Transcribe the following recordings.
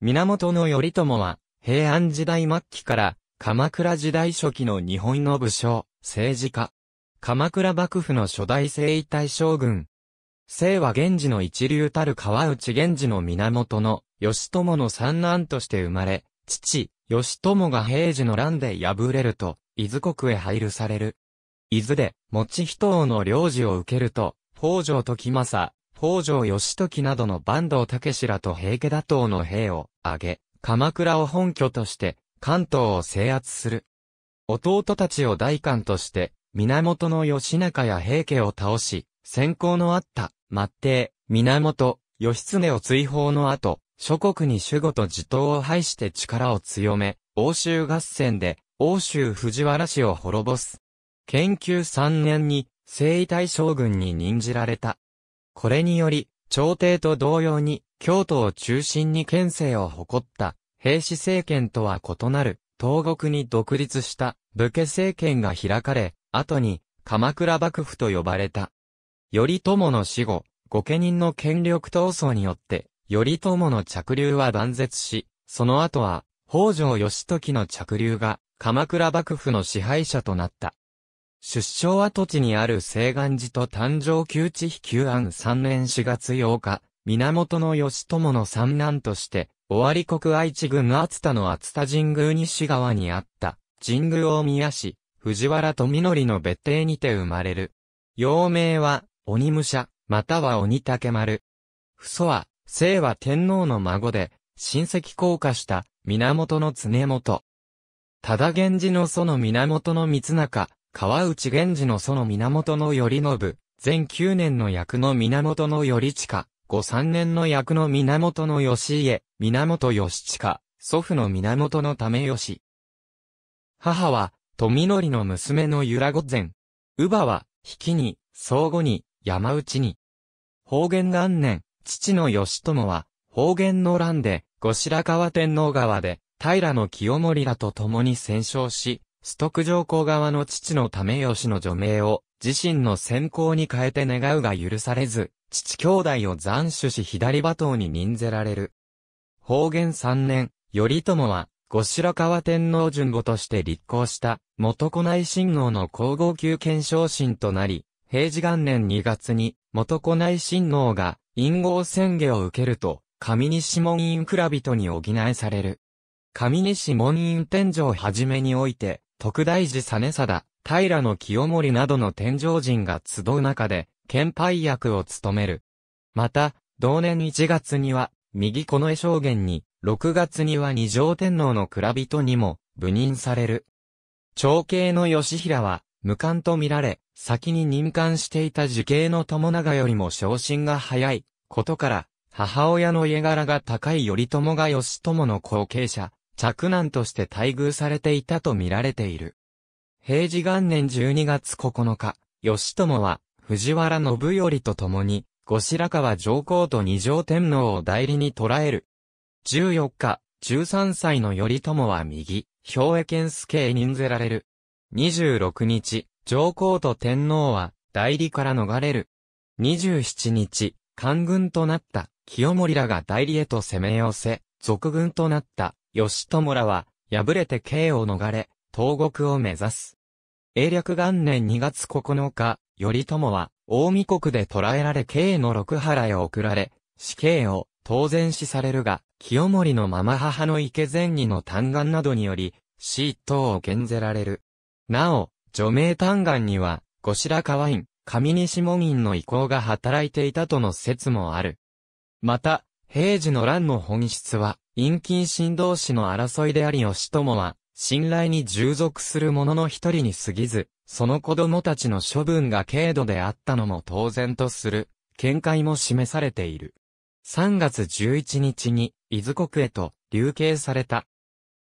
源頼朝は、平安時代末期から、鎌倉時代初期の日本の武将、政治家。鎌倉幕府の初代征夷大将軍。聖は源氏の一流たる川内源氏の源の、義朝の三男として生まれ、父、義朝が平治の乱で敗れると、伊豆国へ配流される。伊豆で、持人王の領事を受けると、北条時政、北条義時などの坂東武らと平家打倒の兵を挙げ、鎌倉を本拠として関東を制圧する。弟たちを代官として、源義仲や平家を倒し、先行のあった末帝、源、義経を追放の後、諸国に守護と地頭を排して力を強め、欧州合戦で、欧州藤原氏を滅ぼす。研究3年に、征夷大将軍に任じられた。これにより、朝廷と同様に、京都を中心に県政を誇った、平氏政権とは異なる、東国に独立した、武家政権が開かれ、後に、鎌倉幕府と呼ばれた。頼朝の死後、御家人の権力闘争によって、頼朝の着流は断絶し、その後は、北条義時の着流が、鎌倉幕府の支配者となった。出生跡地にある西岸寺と誕生旧地比旧安3年4月8日、源義朝の三男として、尾張国愛知郡厚田の厚田神宮西側にあった、神宮大宮市、藤原富則の別邸にて生まれる。幼名は、鬼武者、または鬼竹丸。父祖は、聖和天皇の孫で、親戚降下した、源の常元。ただ源氏の祖の源の三中、川内源氏の祖の源頼信、全9年の役の源頼親、後3年の役の源義家、源義親、祖父の源のため義。母は、富則の娘の由良御前。乳母は、引きに、相互に、山内に。方言元年、父の義友は、方言の乱で、後白河天皇川で、平清盛らと共に戦勝し、ック上皇側の父のため吉の除名を自身の先行に変えて願うが許されず、父兄弟を斬首し左馬頭に任ぜられる。方言三年、頼朝は、後白河天皇順母として立候した、元古内親王の皇后級顕彰神となり、平治元年2月に、元古内親王が、陰謀宣言を受けると、上西門院蔵人に補えされる。上西門院天井はじめにおいて、徳大寺実貞、平清盛などの天上人が集う中で、憲拝役を務める。また、同年1月には、右近衛将軍に、6月には二条天皇の蔵人にも、部任される。長兄の義平は、無冠と見られ、先に任官していた受刑の友長よりも昇進が早いことから、母親の家柄が高い頼朝が義朝の後継者嫡男として待遇されていたと見られている。平治元年12月9日、義朝は藤原信頼と共に、後白河上皇と二条天皇を代理に捕らえる。14日、13歳の頼朝は右、兵衛県助へ任ぜられる。26日、上皇と天皇は代理から逃れる。27日、官軍となった清盛らが代理へと攻め寄せ、俗軍となった義朝らは、敗れて刑を逃れ、東国を目指す。英略元年2月9日、頼朝は、大見国で捕らえられ刑の六原へ送られ、死刑を当然死されるが、清盛のまま母の池前儀の嘆願などにより、死一等を減ぜられる。なお、除名嘆願には、後白河院、上西門院の意向が働いていたとの説もある。また、平時の乱の本質は、陰近神同士の争いであり義友は、信頼に従属する者の一人に過ぎず、その子供たちの処分が軽度であったのも当然とする、見解も示されている。3月11日に、伊豆国へと、流刑された。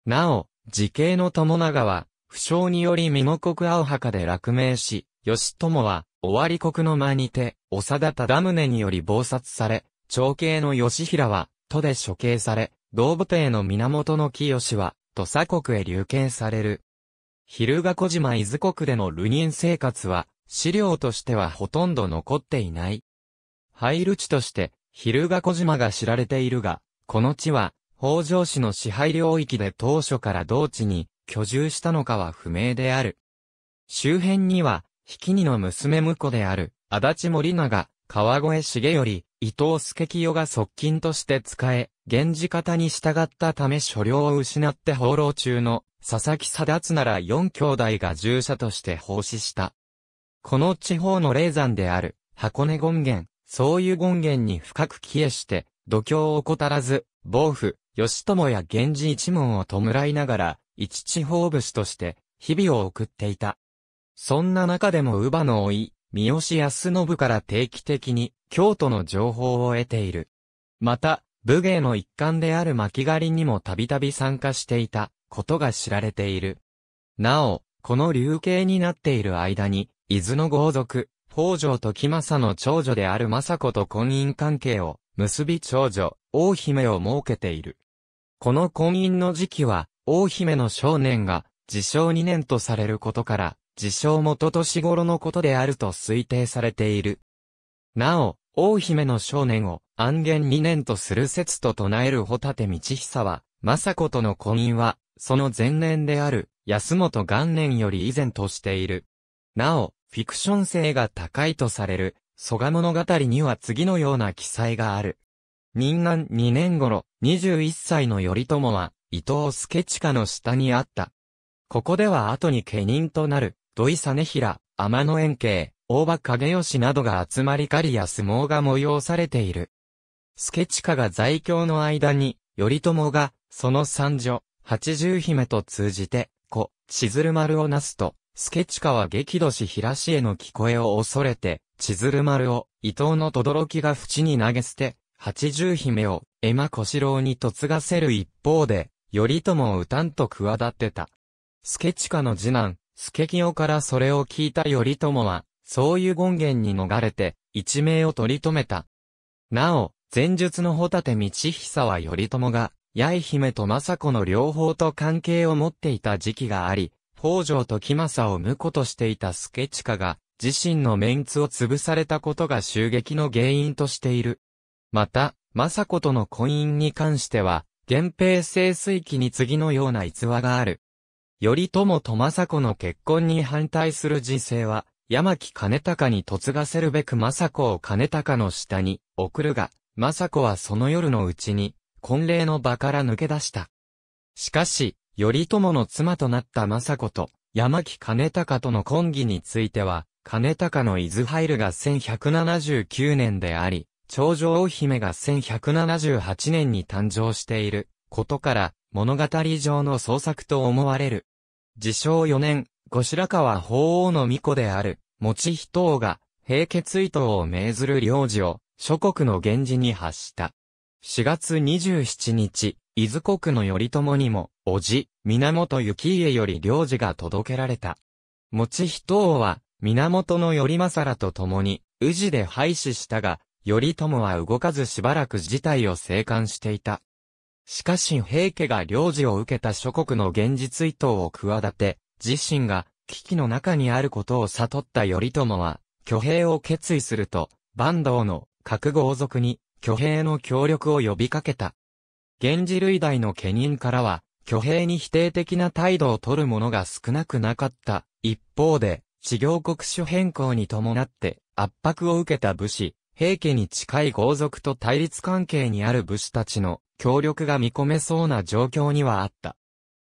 なお、時刑の友永は、負傷により身も国青墓で落命し、義友は、終わり国の間にて、長田忠宗により謀殺され、長兄の義平は、都で処刑され、道母帝の源の清は、土佐国へ流刑される。昼が小島伊豆国での流人生活は、資料としてはほとんど残っていない。廃る地として、昼が小島が知られているが、この地は、北条氏の支配領域で当初から同地に居住したのかは不明である。周辺には、引きにの娘婿である、足立森長、川越重頼、伊藤助清が側近として使え、源氏方に従ったため所領を失って放浪中の佐々木貞綱ら四兄弟が従者として奉仕した。この地方の霊山である箱根権現、そういう権現に深く帰依して、度胸を怠らず、暴府、義友や源氏一門を弔いながら、一地方武士として、日々を送っていた。そんな中でも乳母の老い、三好康信から定期的に京都の情報を得ている。また、武芸の一環である巻狩りにもたびたび参加していたことが知られている。なお、この流刑になっている間に、伊豆の豪族、北条時政の長女である政子と婚姻関係を結び長女、王姫を設けている。この婚姻の時期は、王姫の少年が、自称2年とされることから、自称元年頃のことであると推定されている。なお、大姫の少年を暗言二年とする説と唱えるホタテ道久は、政子との婚姻は、その前年である、安本元年より以前としている。なお、フィクション性が高いとされる、蘇我物語には次のような記載がある。人間二年頃、二十一歳の頼朝は、伊藤助近の下にあった。ここでは後に家人となる、土井実平、天野円慶、大場影吉などが集まり狩りや相撲が催されている。助近が在京の間に、頼朝が、その三女、八十姫と通じて、子、千鶴丸をなすと、助近は激怒し平氏への聞こえを恐れて、千鶴丸を、伊藤の轟が淵に投げ捨て、八十姫を、江間小四郎に嫁がせる一方で、頼朝をうたんと企てた。助近の次男、助清からそれを聞いた頼朝は、そういう権限に逃れて、一命を取り留めた。なお、前述のホタテ道久は頼朝が、八重姫と政子の両方と関係を持っていた時期があり、北条と木政を婿としていた助カが、自身のメンツを潰されたことが襲撃の原因としている。また、政子との婚姻に関しては、源平盛衰期に次のような逸話がある。頼朝と政子の結婚に反対する人生は、山木兼高に嫁がせるべく政子を兼高の下に送るが、政子はその夜のうちに、婚礼の場から抜け出した。しかし、頼朝の妻となった政子と、山木兼高との婚儀については、兼高の伊豆入るが1179年であり、長女王姫が1178年に誕生していることから、物語上の創作と思われる。自称4年、後白河法皇の御子である、持ち人が、平家追討を命ずる領事を、諸国の源氏に発した。4月27日、伊豆国の頼朝にも、叔父、源幸家より領事が届けられた。持人王は、源頼政らと共に、宇治で廃止したが、頼朝は動かずしばらく事態を静観していた。しかし平家が領事を受けた諸国の現実意図を企て、自身が危機の中にあることを悟った頼朝は、挙兵を決意すると、坂東の各豪族に挙兵の協力を呼びかけた。源氏類代の家人からは、挙兵に否定的な態度を取る者が少なくなかった。一方で、治業国主変更に伴って圧迫を受けた武士、平家に近い豪族と対立関係にある武士たちの協力が見込めそうな状況にはあった。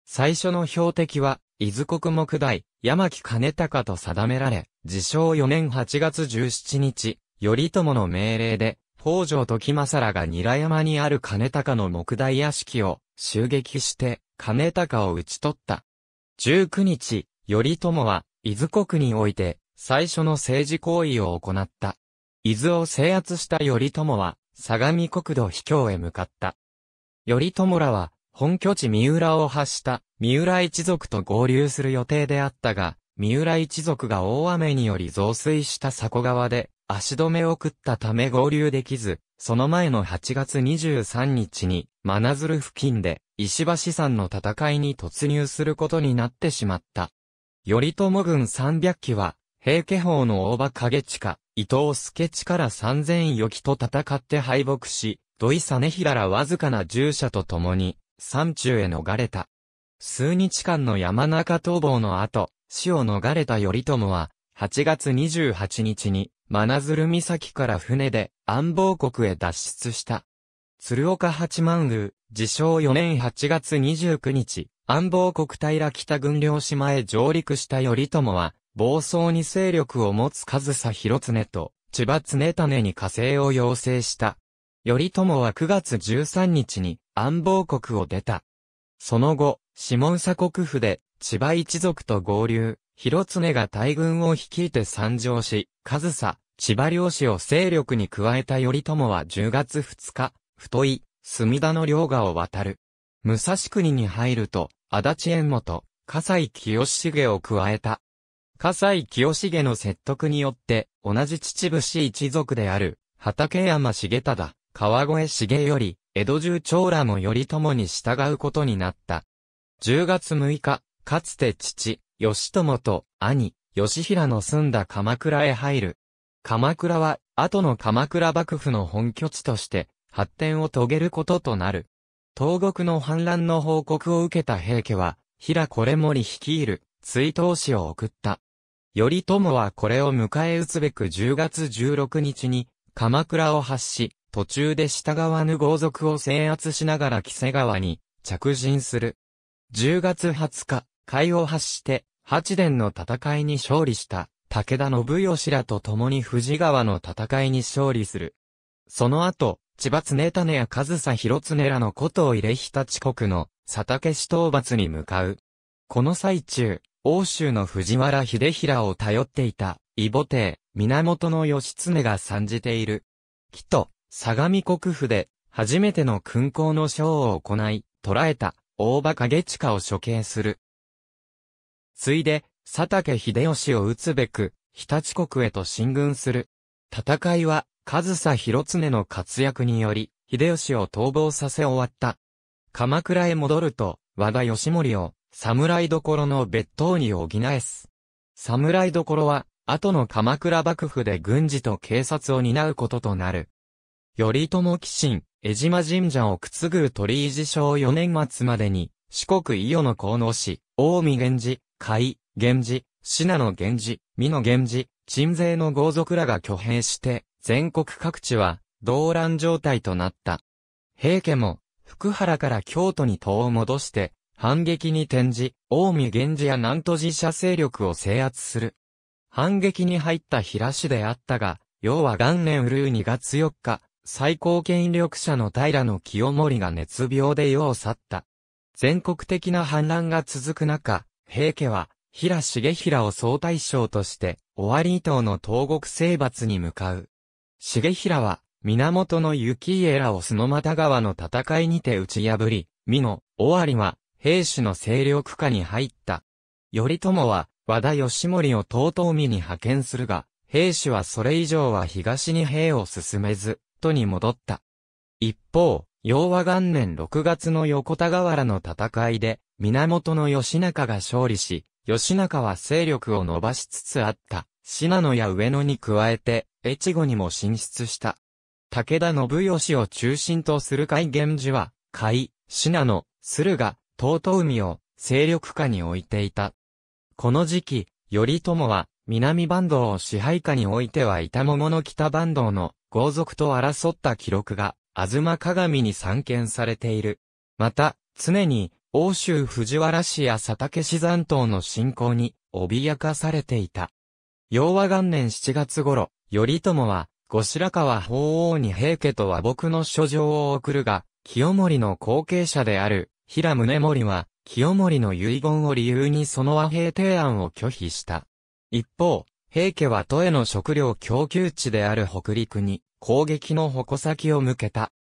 最初の標的は、伊豆国木大、山木兼高と定められ、自称4年8月17日、頼朝の命令で、北条時政らが韮山にある兼高の木大屋敷を襲撃して、兼高を討ち取った。19日、頼朝は、伊豆国において、最初の政治行為を行った。伊豆を制圧した頼朝は、相模国土秘境へ向かった。頼朝らは、本拠地三浦を発した三浦一族と合流する予定であったが、三浦一族が大雨により増水した迫川で足止めを食ったため合流できず、その前の8月23日に真鶴付近で石橋山の戦いに突入することになってしまった。頼朝軍300機は、平家法の大場影地下、伊藤助地から三千余機と戦って敗北し、土井実平らわずかな従者と共に、山中へ逃れた。数日間の山中逃亡の後、死を逃れた頼朝は、8月28日に、真鶴岬から船で、安房国へ脱出した。鶴岡八幡宮、自称4年8月29日、安房国平北軍領島へ上陸した頼朝は、暴走に勢力を持つ上総広常と、千葉常種に加勢を要請した。頼朝は9月13日に安房国を出た。その後、下佐国府で千葉一族と合流、広常が大軍を率いて参上し、上総、千葉領士を勢力に加えた頼朝は10月2日、太い、墨田の領河を渡る。武蔵国に入ると、足立縁元、笠井清重を加えた。笠西清重の説得によって、同じ秩父氏一族である、畠山重忠、川越重より、江戸中長らも頼朝に従うことになった。10月6日、かつて父、義朝と兄、義平の住んだ鎌倉へ入る。鎌倉は、後の鎌倉幕府の本拠地として、発展を遂げることとなる。東国の反乱の報告を受けた平家は、平これ森率いる、追悼詩を送った。頼朝はこれを迎え撃つべく10月16日に、鎌倉を発し、途中で従わぬ豪族を制圧しながら木瀬川に着陣する。10月20日、海を発して、八殿の戦いに勝利した、武田信義らと共に藤川の戦いに勝利する。その後、千葉常種や上総広常らのことを入れ日立国の佐竹氏討伐に向かう。この最中、欧州の藤原秀平を頼っていた、異母帝、源義経が参じている。木と、相模国府で、初めての勲功の賞を行い、捕らえた、大場影地下を処刑する。ついで、佐竹秀吉を撃つべく、日立国へと進軍する。戦いは、上総広常の活躍により、秀吉を逃亡させ終わった。鎌倉へ戻ると、和田義盛を、侍どころの別当に補えす。侍どころは、後の鎌倉幕府で軍事と警察を担うこととなる。頼朝寄進、江島神社をつぐ鳥居寺正4年末までに、四国伊予の河能市、近江源氏、海、源氏、信濃源氏、美濃源氏、鎮西の豪族らが挙兵して、全国各地は、動乱状態となった。平家も、福原から京都に戸を戻して、反撃に転じ、近江源氏や南都寺社勢力を制圧する。反撃に入った平氏であったが、要は元年うるう2月4日、最高権力者の平清盛が熱病で世を去った。全国的な反乱が続く中、平家は、平重平を総大将として、尾張伊東の東国征伐に向かう。重平は、源の雪家らを砂又川の戦いにて打ち破り、美濃、尾張は、兵士の勢力下に入った。頼朝は、和田義盛を遠見に派遣するが、兵士はそれ以上は東に兵を進めず、都に戻った。一方、洋和元年6月の横田河原の戦いで、源義仲が勝利し、義仲は勢力を伸ばしつつあった、信濃や上野に加えて、越後にも進出した。武田信義を中心とする海源寺は、海、信濃、駿河、尊海を勢力下に置いていた。この時期、頼朝は南坂東を支配下においては板桃の北坂東の豪族と争った記録が、東鏡に散見されている。また、常に、欧州藤原氏や佐竹氏山東の信仰に、脅かされていた。昭和元年7月頃、頼朝は、後白河法皇に平家と和睦の書状を送るが、清盛の後継者である、平宗盛は、清盛の遺言を理由にその和平提案を拒否した。一方、平家は都への食料供給地である北陸に、攻撃の矛先を向けた。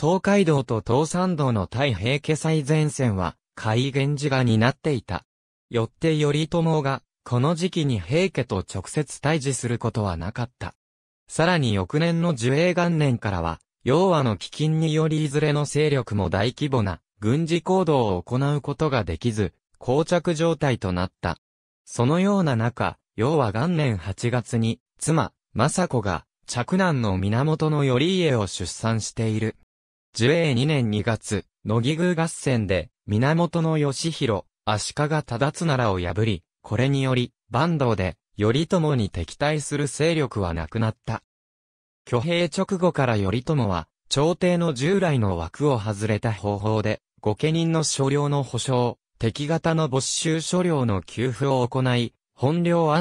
東海道と東山道の対平家最前線は、海源寺が担っていた。よって頼朝が、この時期に平家と直接対峙することはなかった。さらに翌年の寿永元年からは、要和の飢饉によりいずれの勢力も大規模な軍事行動を行うことができず、膠着状態となった。そのような中、要は元年8月に、妻、雅子が、嫡男の源頼家を出産している。樹永2年2月、乃木宮合戦で、源義弘、足利忠綱らを破り、これにより、坂東で、頼朝に敵対する勢力はなくなった。挙兵直後から頼朝は、朝廷の従来の枠を外れた方法で、御家人の所領の保証、敵型の没収所領の給付を行い、本領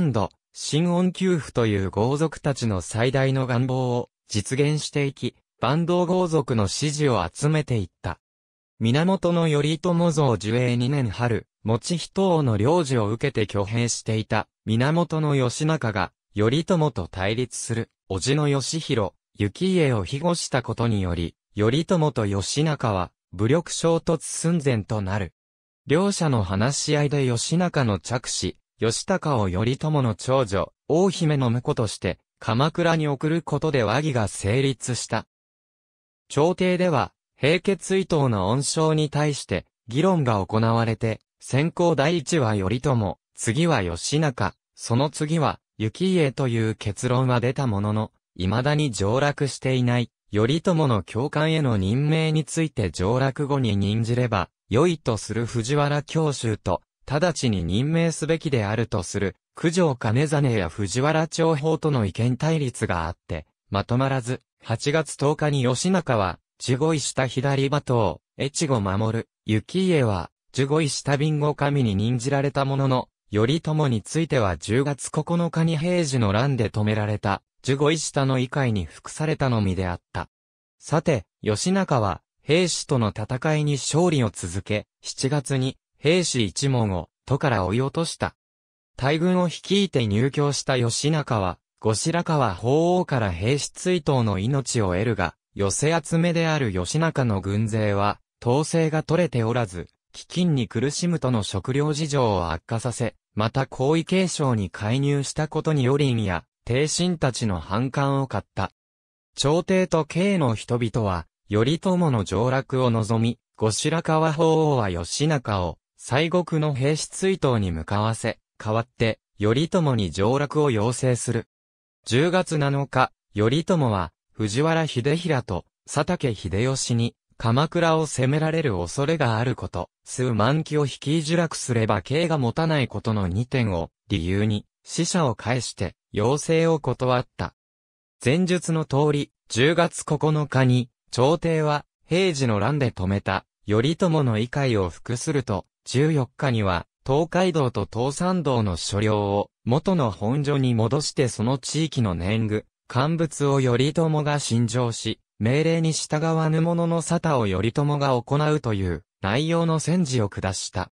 新恩給付という豪族たちの最大の願望を実現していき、万道豪族の支持を集めていった。源頼朝像受営2年春、持人王の領事を受けて挙兵していた源義仲が、頼朝と対立する、叔父の義弘、行家を庇護したことにより、頼朝と義仲は、武力衝突寸前となる。両者の話し合いで義仲の着手、義高を頼朝の長女、大姫の婿として、鎌倉に送ることで和議が成立した。朝廷では、平家追悼の恩賞に対して、議論が行われて、先行第一は頼朝、次は義仲、その次は、雪家という結論は出たものの、未だに上落していない。頼朝の教官への任命について上落後に任じれば、良いとする藤原教衆と、直ちに任命すべきであるとする、九条兼真や藤原長法との意見対立があって、まとまらず、8月10日に吉中は、十五位下左馬頭、越後守、雪家は、十五位下貧乏神に任じられたものの、頼朝については10月9日に平時の乱で止められた。十五ゴ下の異界に服されたのみであった。さて、吉中は、兵士との戦いに勝利を続け、七月に、兵士一門を、都から追い落とした。大軍を率いて入京した吉中は、後白河法皇から兵士追悼の命を得るが、寄せ集めである吉中の軍勢は、統制が取れておらず、飢饉に苦しむとの食糧事情を悪化させ、また皇位継承に介入したことによりんや、帝臣たちの反感を買った。朝廷と慶の人々は、頼朝の上落を望み、後白河法皇は義仲を、西国の兵士追悼に向かわせ、代わって、頼朝に上落を要請する。10月7日、頼朝は、藤原秀平と、佐竹秀吉に、鎌倉を攻められる恐れがあること、数万機を引き受落すれば刑が持たないことの2点を、理由に、死者を返して、要請を断った。前述の通り、10月9日に、朝廷は、平時の乱で止めた、頼朝の遺界を服すると、14日には、東海道と東山道の所領を、元の本所に戻してその地域の年貢、乾物を頼朝が信条し、命令に従わぬ者の沙汰を頼朝が行うという内容の戦時を下した。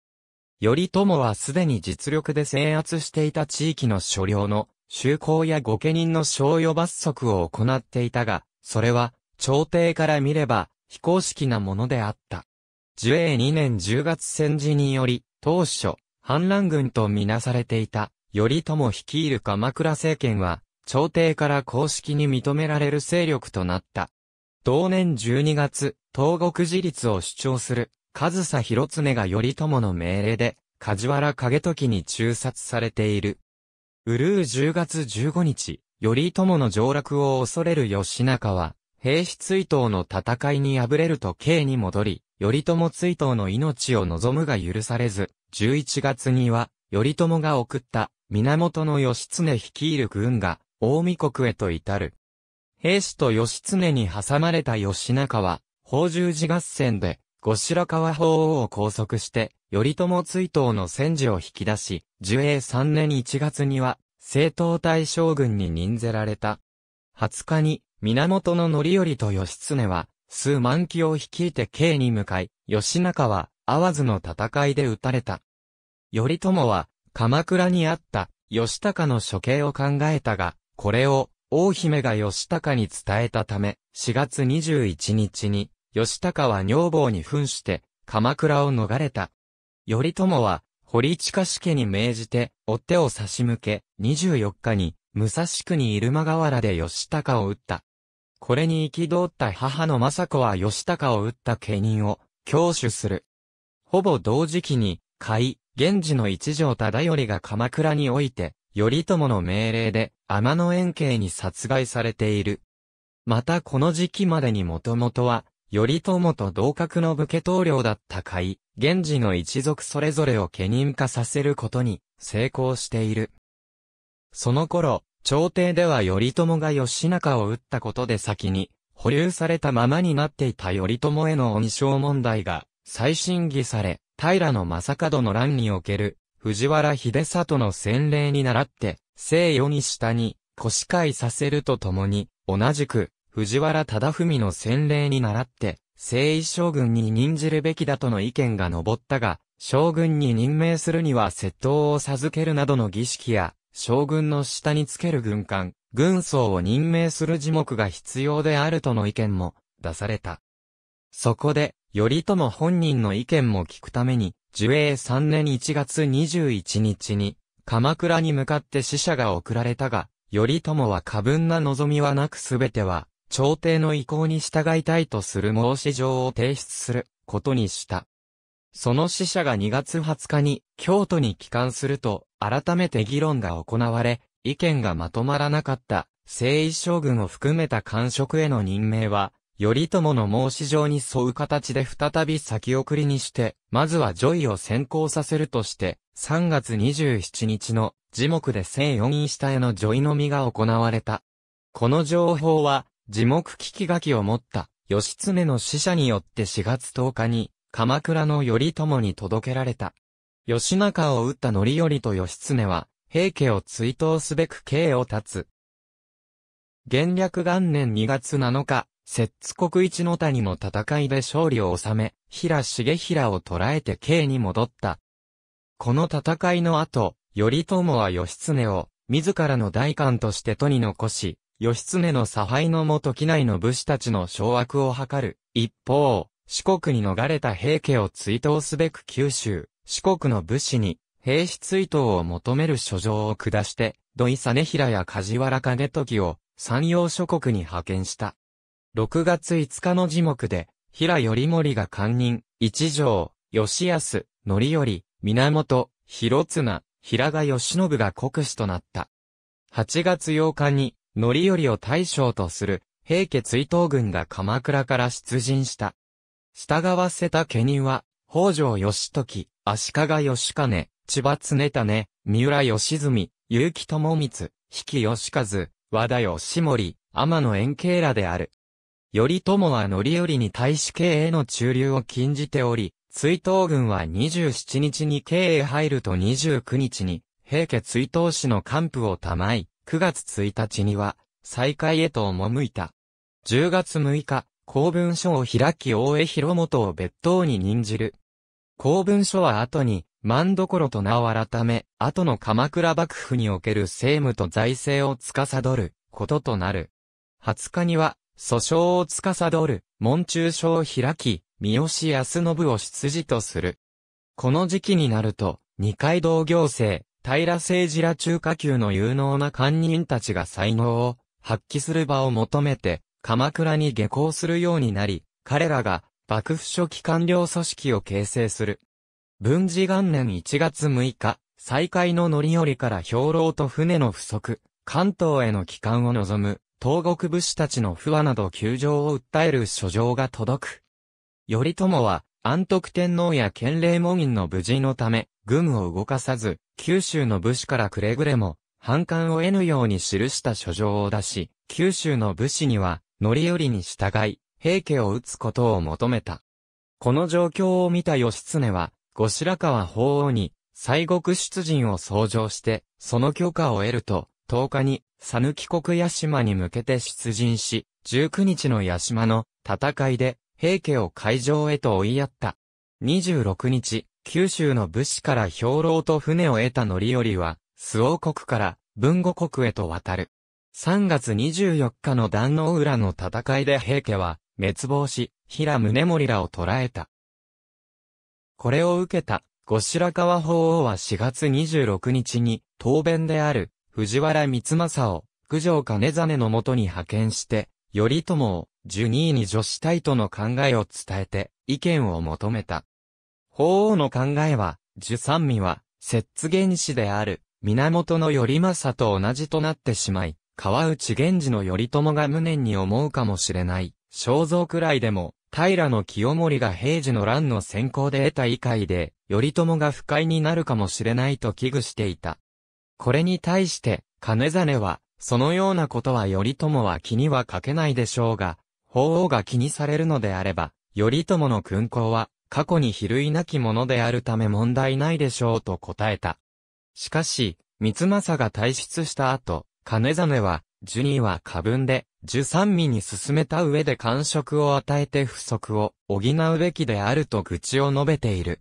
頼朝はすでに実力で制圧していた地域の所領の修行や御家人の賞与罰則を行っていたが、それは、朝廷から見れば、非公式なものであった。樹永2年10月戦時により、当初、反乱軍とみなされていた、頼朝率いる鎌倉政権は、朝廷から公式に認められる勢力となった。同年12月、東国自立を主張する、上総広常が頼朝の命令で、梶原景時に中殺されている。うるう10月15日、頼朝の上落を恐れる義仲は、平氏追悼の戦いに敗れると京に戻り、頼朝追悼の命を望むが許されず、11月には、頼朝が送った、源義経率いる軍が、大見国へと至る。平氏と義経に挟まれた義仲は、宝十字合戦で、後白河法皇を拘束して、頼朝追討の戦時を引き出し、寿永3年1月には、正統大将軍に任ぜられた。20日に、源の範頼と義経は、数万騎を率いて京に向かい、義仲は、わ津の戦いで撃たれた。頼朝は、鎌倉にあった、義高の処刑を考えたが、これを、大姫が義高に伝えたため、4月21日に、義高は女房に扮して、鎌倉を逃れた。頼朝は、堀近氏家に命じて、追手を差し向け、24日に、武蔵区に入間河原で義高を撃った。これに憤った母の政子は義高を撃った家人を、教主する。ほぼ同時期に、甲斐、源氏の一条忠頼が鎌倉において、頼朝の命令で、天野円慶に殺害されている。またこの時期までにもともとは、頼朝と同格の武家棟領だった甲斐、源氏の一族それぞれを家人化させることに成功している。その頃、朝廷では頼朝が義仲を撃ったことで先に、保留されたままになっていた頼朝への恩賞問題が再審議され、平の正門の乱における藤原秀里の洗礼に倣って、西洋に下に、腰解させるとともに、同じく、藤原忠文の洗礼に倣って、征夷将軍に任じるべきだとの意見が上ったが、将軍に任命するには窃盗を授けるなどの儀式や、将軍の下につける軍艦、軍曹を任命する字目が必要であるとの意見も出された。そこで、頼朝本人の意見も聞くために、樹永3年1月21日に、鎌倉に向かって死者が送られたが、頼朝は過分な望みはなくすべては、朝廷の意向に従いたいとする申し状を提出することにした。その使者が2月20日に京都に帰還すると改めて議論が行われ、意見がまとまらなかった聖夷将軍を含めた官職への任命は、頼朝の申し状に沿う形で再び先送りにして、まずはジョイを先行させるとして、3月27日の樹木で1004人下へのジョイのみが行われた。この情報は、地木危き書きを持った義経の使者によって4月10日に鎌倉の頼朝に届けられた。義仲を撃った範頼と義経は平家を追悼すべく刑を立つ。元略元年2月7日、摂津国一の谷の戦いで勝利を収め、平重平を捕らえて刑に戻った。この戦いの後、頼朝は義経を、自らの代官として都に残し、義経の差配のもと機内の武士たちの掌握を図る。一方、四国に逃れた平家を追悼すべく九州、四国の武士に、兵士追悼を求める書状を下して、土井実平や梶原景時を、山陽諸国に派遣した。6月5日の字幕で、平頼盛が官人、一条、吉安、則頼、源、広綱、平賀義信が国士となった。8月8日に、範頼を大将とする、平家追悼軍が鎌倉から出陣した。従わせた家人は、北条義時、足利義兼、千葉常種、三浦義澄、結城智光、比企義和、和田義盛、天野円慶らである。頼朝は範頼に対し経への駐留を禁じており、追悼軍は27日に経へ入ると29日に、平家追悼使の幹部をたまい、9月1日には、再会へと赴いた。10月6日、公文書を開き大江広元を別当に任じる。公文書は後に、万所と名を改め、後の鎌倉幕府における政務と財政を司ることとなる。20日には、訴訟を司る門中書を開き、三好康信を出自とする。この時期になると、二階堂行政、平成寺ら中華級の有能な官人たちが才能を発揮する場を求めて、鎌倉に下校するようになり、彼らが幕府初期官僚組織を形成する。文治元年1月6日、再開の乗り降りから兵糧と船の不足、関東への帰還を望む、東国武士たちの不和など窮状を訴える書状が届く。頼朝は、安徳天皇や県令門院の無事のため、軍を動かさず、九州の武士からくれぐれも、反感を得ぬように記した書状を出し、九州の武士には、乗り降りに従い、平家を討つことを求めた。この状況を見た義経は、後白河法皇に、西国出陣を創上して、その許可を得ると、10日に、佐抜国屋島に向けて出陣し、19日の屋島の戦いで、平家を会場へと追いやった。26日、九州の武士から兵糧と船を得た範頼は、周王国から文後国へと渡る。3月24日の壇の浦の戦いで平家は滅亡し、平宗盛らを捕らえた。これを受けた、後白河法皇は4月26日に、答弁である、藤原光政を、九条兼実のもとに派遣して、頼朝を、ニーに助したいとの考えを伝えて、意見を求めた。法皇の考えは、十三味は、摂津原氏である、源頼政と同じとなってしまい、川内源氏の頼朝が無念に思うかもしれない。肖像くらいでも、平清盛が平時の乱の先行で得た以外で、頼朝が不快になるかもしれないと危惧していた。これに対して、金真は、そのようなことは頼朝は気にはかけないでしょうが、法皇が気にされるのであれば、頼朝の勲功は、過去に比類なきものであるため問題ないでしょうと答えた。しかし、三政が退出した後、金真は、ジュニは過分で、受三味に進めた上で感触を与えて不足を補うべきであると愚痴を述べている。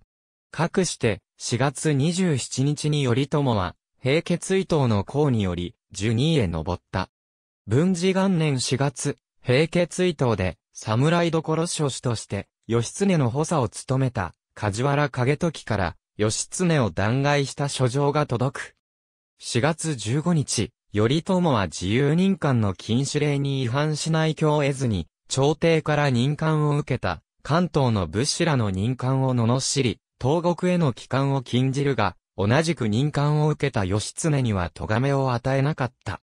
かくして、4月27日に頼朝は、平家追悼の功により、ジュニへ登った。文治元年4月、平家追悼で、侍所所主として、義経の補佐を務めた、梶原景時から、義経を弾劾した書状が届く。4月15日、頼朝は自由任官の禁止令に違反しない教を得ずに、朝廷から任官を受けた、関東の武士らの任官を罵り、東国への帰還を禁じるが、同じく任官を受けた義経には咎めを与えなかった。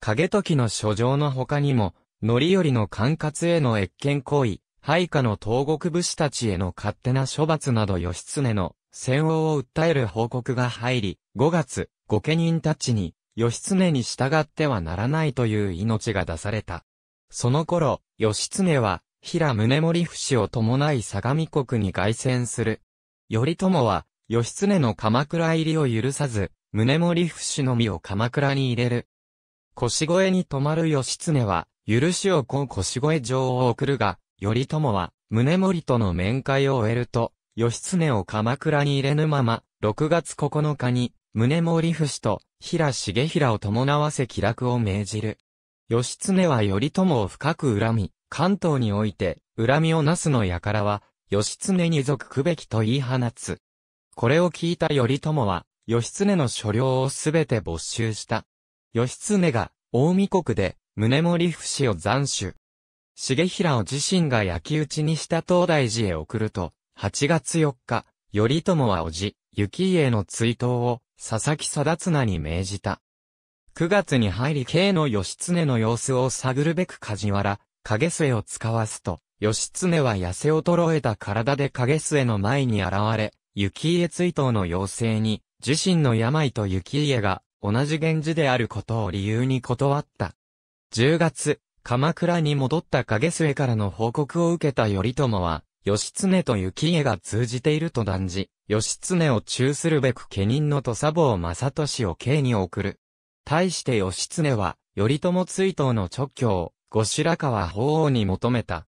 影時の書状の他にも、範頼の管轄への越権行為、配下の東国武士たちへの勝手な処罰など義経の戦王を訴える報告が入り、5月、御家人たちに、義経に従ってはならないという命が出された。その頃、義経は、平宗盛死を伴い相模国に凱旋する。頼朝は、義経の鎌倉入りを許さず、宗盛死のみを鎌倉に入れる。腰越に泊まる義経は、許しをこう腰越城を送るが、頼朝は、宗盛との面会を終えると、義経を鎌倉に入れぬまま、6月9日に、宗盛死と、平重平を伴わせ気楽を命じる。義経は頼朝を深く恨み、関東において、恨みをなすの輩は、義経に属くべきと言い放つ。これを聞いた頼朝は、義経の所領をすべて没収した。義経が、大見国で、宗盛死を斬首。重平を自身が焼き討ちにした東大寺へ送ると、8月4日、頼朝は叔父、幸家の追悼を、佐々木貞綱に命じた。9月に入り慶の義経の様子を探るべく梶原、影末を使わすと、義経は痩せ衰えた体で影末の前に現れ、幸家追悼の要請に、自身の病と幸家が同じ源氏であることを理由に断った。10月、鎌倉に戻った影末からの報告を受けた頼朝は、義経と雪家が通じていると断じ、義経を中するべく家人の土佐坊正俊を刑に送る。対して義経は、頼朝追悼の直挙を、後白河法皇に求めた。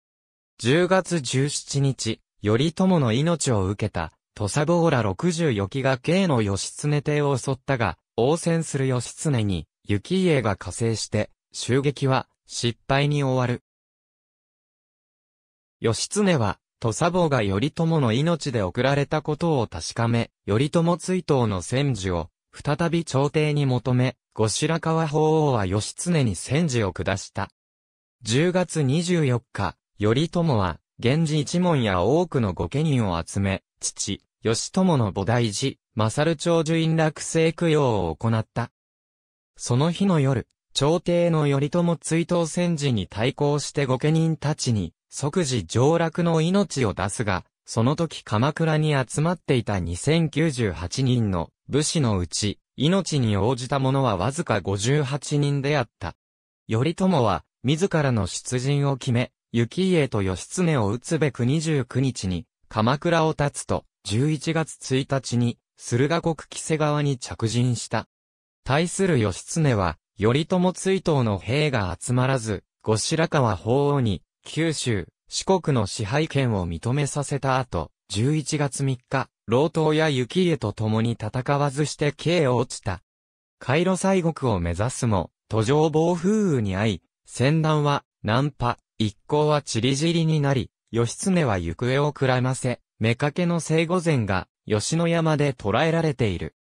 10月17日、頼朝の命を受けた、土佐坊ら6余騎が刑の義経邸を襲ったが、応戦する義経に、雪家が加勢して、襲撃は、失敗に終わる。義経は、土佐坊が頼朝の命で送られたことを確かめ、頼朝追悼の戦時を、再び朝廷に求め、後白河法皇は義経に戦時を下した。10月24日、頼朝は、源氏一門や多くの御家人を集め、父、義朝の菩提寺、マサル長寿院落成供養を行った。その日の夜、朝廷の頼朝追悼戦時に対抗して御家人たちに、即時上落の命を出すが、その時鎌倉に集まっていた2098人の武士のうち、命に応じた者はわずか58人であった。頼朝は、自らの出陣を決め、雪家と義経を撃つべく29日に、鎌倉を立つと、11月1日に、駿河国木瀬川に着陣した。対する義経は、頼朝追討の兵が集まらず、後白河法皇に、九州、四国の支配権を認めさせた後、11月3日、老頭や雪家と共に戦わずして刑を落ちた。回路西国を目指すも、途上暴風雨に遭い、戦乱は、南破、一行は散り散りになり、義経は行方をくらませ、妾の聖御前が、吉野山で捕らえられている。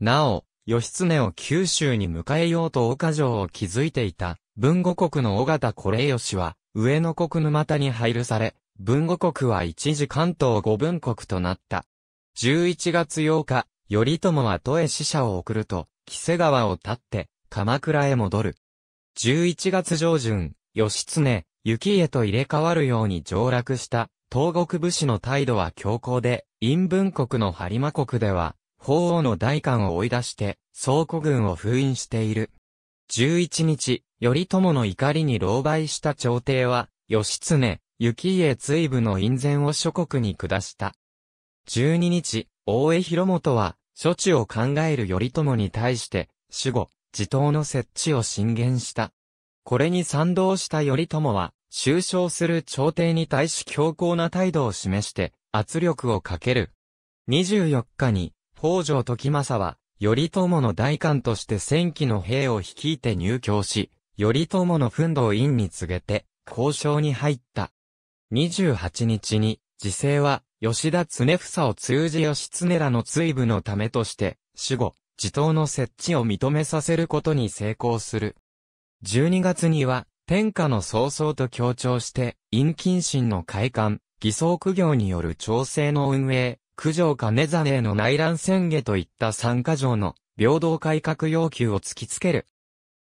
なお、義経を九州に迎えようと岡城を築いていた、文後国の尾形これ義は、上野国沼田に配慮され、文後国は一時関東五分国となった。11月8日、頼朝は都へ使者を送ると、木瀬川を立って、鎌倉へ戻る。11月上旬、義経、雪へと入れ替わるように上洛した、東国武士の態度は強硬で、陰文国の播磨国では、法王の代官を追い出して、倉庫軍を封印している。11日、頼朝の怒りに狼狽した朝廷は、義経、雪家追部の院前を諸国に下した。12日、大江広元は、処置を考える頼朝に対して、守護、地頭の設置を進言した。これに賛同した頼朝は、収賞する朝廷に対し強硬な態度を示して、圧力をかける。24日に、北条時政は、頼朝の大官として千機の兵を率いて入京し、頼朝の奮闘院に告げて、交渉に入った。28日に、時勢は、吉田常房を通じ吉常らの追部のためとして、死後、地頭の設置を認めさせることに成功する。12月には、天下の曹操と協調して、陰謹心の開館、偽装苦行による調整の運営、九条金真の内乱宣言といった三箇条の平等改革要求を突きつける。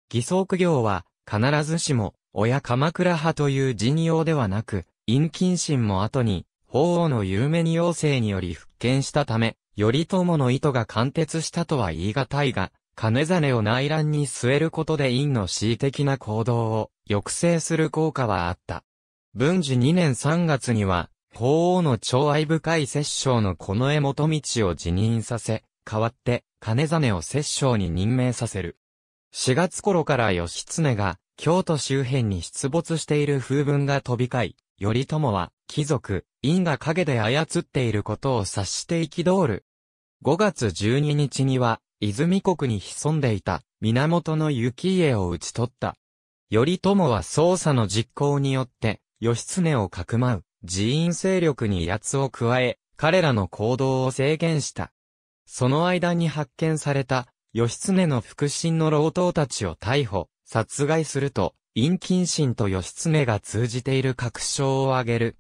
偽装苦行は必ずしも親鎌倉派という陣用ではなく、陰謹心も後に、法皇の有名に要請により復権したため、頼朝の意図が貫徹したとは言い難いが、金真を内乱に据えることで陰の恣意的な行動を抑制する効果はあった。文治2年3月には、法皇の寵愛深い摂政の近衛元道を辞任させ、代わって金真を摂政に任命させる。4月頃から義経が京都周辺に出没している風文が飛び交い、頼朝は貴族、因が陰で操っていることを察して憤る。5月12日には、泉国に潜んでいた源の幸家を討ち取った。頼朝は捜査の実行によって、義経をかくまう寺院勢力に威圧を加え、彼らの行動を制限した。その間に発見された、義経の腹心の老頭たちを逮捕、殺害すると、陰謹心と義経が通じている確証を挙げる。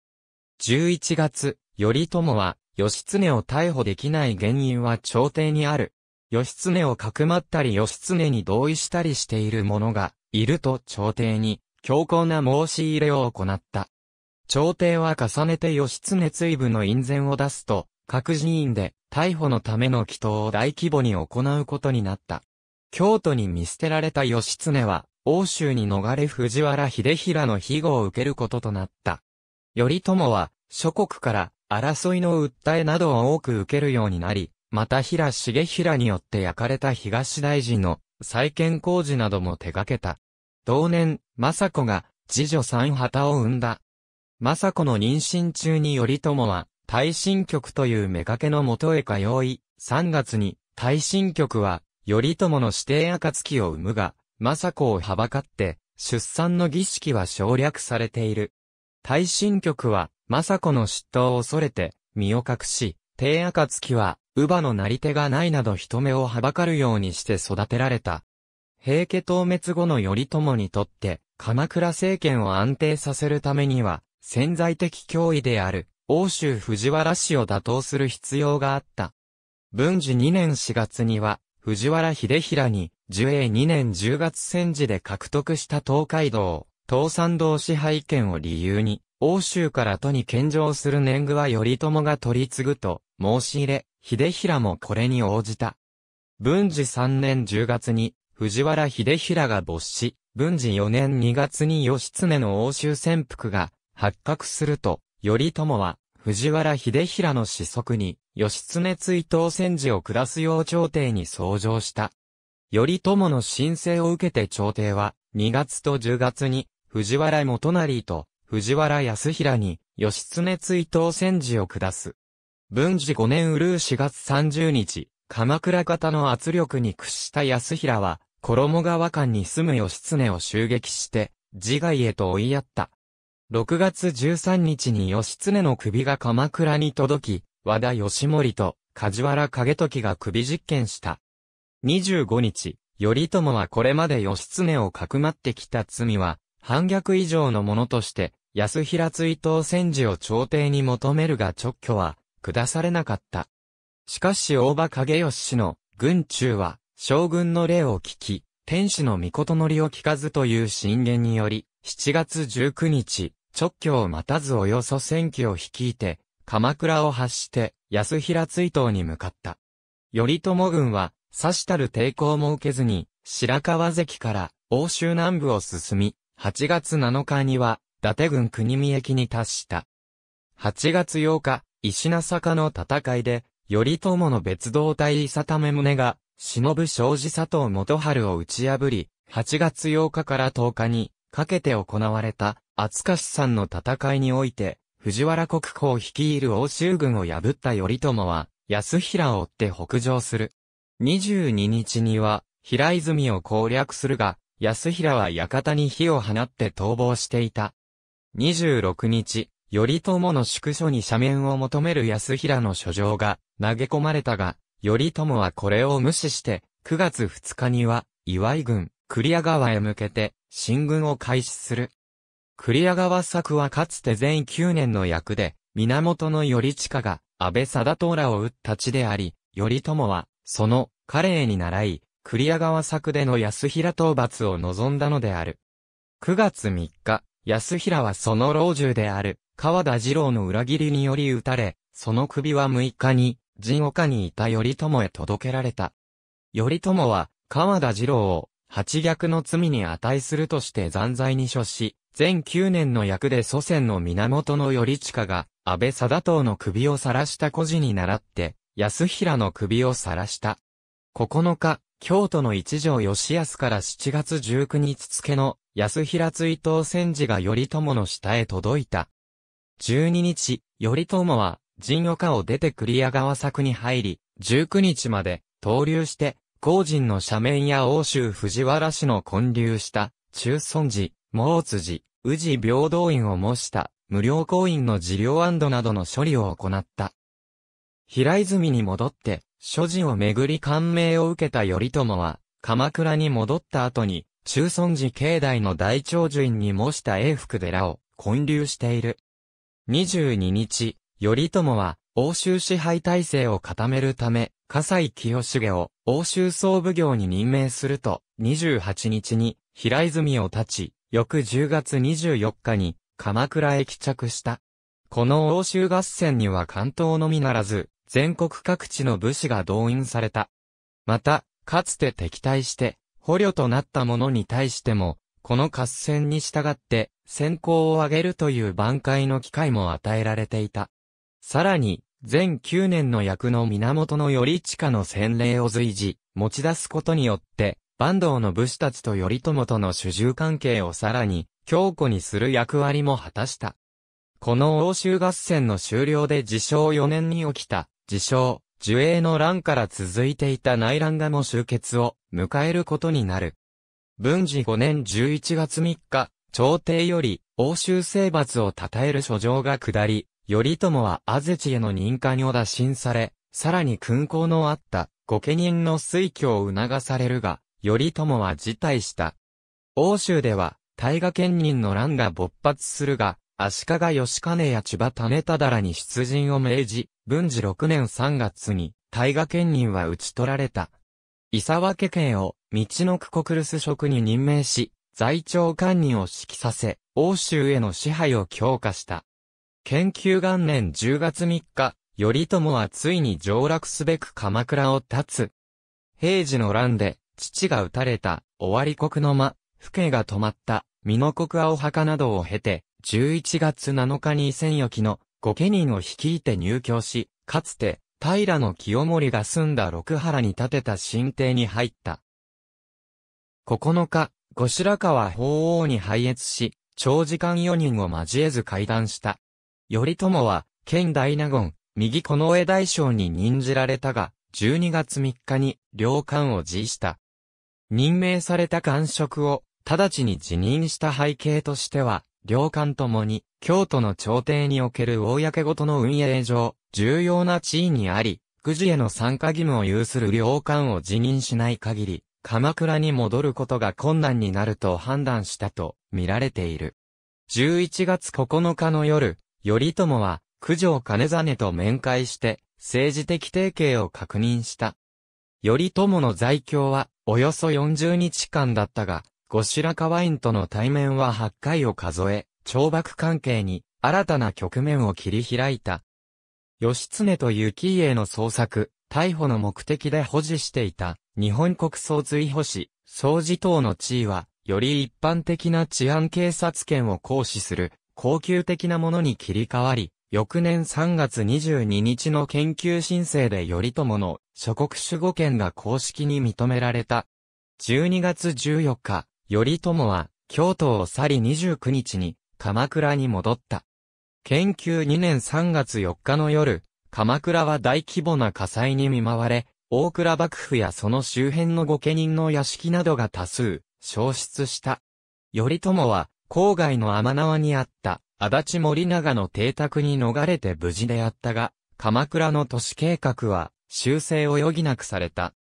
11月、頼朝は、義経を逮捕できない原因は朝廷にある。義経をかくまったり義経に同意したりしている者が、いると朝廷に、強硬な申し入れを行った。朝廷は重ねて義経追部の院宣を出すと、各寺院で逮捕のための祈祷を大規模に行うことになった。京都に見捨てられた義経は、欧州に逃れ藤原秀平の庇護を受けることとなった。頼朝は、諸国から争いの訴えなどを多く受けるようになり、また平重平によって焼かれた東大臣の再建工事なども手掛けた。同年、政子が、次女三旗を生んだ。政子の妊娠中に頼朝は、大神局という目掛けのもとへ通い、3月に、大神局は、頼朝の指定暁を生むが、政子をはばかって、出産の儀式は省略されている。大神局は、政子の嫉妬を恐れて、身を隠し、帝暁は、乳母のなり手がないなど人目をはばかるようにして育てられた。平家討滅後の頼朝にとって、鎌倉政権を安定させるためには、潜在的脅威である、欧州藤原氏を打倒する必要があった。文治2年4月には、藤原秀平に、寿永2年10月戦時で獲得した東海道、東山道支配権を理由に、欧州から都に献上する年貢は頼朝が取り継ぐと、申し入れ、秀平もこれに応じた。文治3年10月に、藤原秀平が没し、文治4年2月に義経の欧州潜伏が発覚すると、頼朝は、藤原秀平の子息に、義経追悼戦時を下すよう朝廷に創上した。頼朝の申請を受けて朝廷は、2月と10月に、藤原元成と、藤原康平に、義経追悼戦時を下す。文治5年うるう4月30日、鎌倉方の圧力に屈した安平は、衣川間に住む義経を襲撃して、自害へと追いやった。6月13日に義経の首が鎌倉に届き、和田義盛と梶原景時が首実験した。25日、頼朝はこれまで義経をかくまってきた罪は、反逆以上のものとして、安平追悼戦時を朝廷に求めるが直挙は、下されなかった。しかし大場景義氏の、軍中は、将軍の礼を聞き、天使の御事のりを聞かずという進言により、7月19日、直教を待たずおよそ1000機を率いて、鎌倉を発して安平追討に向かった。頼朝軍は、さしたる抵抗も受けずに、白川関から欧州南部を進み、8月7日には、伊達軍国見駅に達した。8月8日、石名坂の戦いで、頼朝の別動隊伊佐為宗が、忍ぶ庄司佐藤元春を打ち破り、8月8日から10日に、かけて行われた厚しさんの戦いにおいて、藤原国宝率いる欧州軍を破った頼朝は、安平を追って北上する。22日には、平泉を攻略するが、安平は館に火を放って逃亡していた。26日、頼朝の宿所に斜面を求める安平の書状が投げ込まれたが、頼朝はこれを無視して、9月2日には、岩井軍、クリア川へ向けて進軍を開始する。クリア川作はかつて全9年の役で、源頼親が安倍貞党らを撃った地であり、頼朝は、その、彼へに習い、クリア川作での安平討伐を望んだのである。9月3日、安平はその老中である、川田二郎の裏切りにより撃たれ、その首は6日に、陣岡にいた頼朝へ届けられた。頼朝は、川田二郎を、八逆の罪に値するとして残罪に処し、全9年の役で祖先の源の頼親が、安倍貞党の首を晒した孤児に倣って、安平の首を晒した。9日、京都の一条吉安から7月19日付の安平追悼戦時が頼朝の下へ届いた。12日、頼朝は、陣岡を出て栗屋川作に入り、19日まで、投留して、後人の斜面や欧州藤原氏の建立した、中尊寺、毛津寺、宇治平等院を模した、無料公院の事業案などの処理を行った。平泉に戻って、諸持をめぐり感銘を受けた頼朝は、鎌倉に戻った後に、中尊寺境内の大長寿院に模した永福寺を建立している。22日、頼朝は、欧州支配体制を固めるため、笠井清重を欧州総奉行に任命すると、28日に平泉を立ち、翌10月24日に鎌倉へ帰着した。この欧州合戦には関東のみならず、全国各地の武士が動員された。また、かつて敵対して、捕虜となった者に対しても、この合戦に従って、先行を上げるという挽回の機会も与えられていた。さらに、全9年の役の源頼親の洗礼を随時、持ち出すことによって、坂東の武士たちと頼朝との主従関係をさらに、強固にする役割も果たした。この欧州合戦の終了で自称4年に起きた、自称、樹栄の乱から続いていた内乱がも終結を迎えることになる。文治5年11月3日、朝廷より、欧州征伐を称える書状が下り、頼朝は安土への認可にを打診され、さらに勲功のあった御家人の推挙を促されるが、頼朝は辞退した。欧州では、大河県人の乱が勃発するが、足利義兼や千葉種忠らに出陣を命じ、文治6年3月に、大河県人は討ち取られた。伊沢家県を、道の久国留守職に任命し、在庁官人を指揮させ、欧州への支配を強化した。研究元年10月3日、頼朝はついに上洛すべく鎌倉を立つ。平治の乱で、父が撃たれた、終わり国の間、府家が止まった、美濃国青墓などを経て、11月7日に戦期の御家人を率いて入居し、かつて、平の清盛が住んだ六原に建てた神邸に入った。9日、後白河法皇に拝謁し、長時間4人を交えず会談した。頼朝は、県大納言、右近衛大将に任じられたが、12月3日に、領官を辞した。任命された官職を、直ちに辞任した背景としては、領官ともに、京都の朝廷における公事の運営上、重要な地位にあり、九児への参加義務を有する領官を辞任しない限り、鎌倉に戻ることが困難になると判断したと見られている。11月9日の夜、頼朝は、九条兼実と面会して、政治的提携を確認した。頼朝の在京は、およそ40日間だったが、後白河院との対面は8回を数え、懲罰関係に、新たな局面を切り開いた。義経と雪家の捜索、逮捕の目的で保持していた、日本国総追捕使、総事等の地位は、より一般的な治安警察権を行使する、恒久的なものに切り替わり、翌年3月22日の研究申請で頼朝の諸国守護権が公式に認められた。12月14日、頼朝は京都を去り29日に鎌倉に戻った。研究2年3月4日の夜、鎌倉は大規模な火災に見舞われ、大倉幕府やその周辺の御家人の屋敷などが多数、消失した。頼朝は、郊外の天縄にあった足立森長の邸宅に逃れて無事であったが、鎌倉の都市計画は修正を余儀なくされた。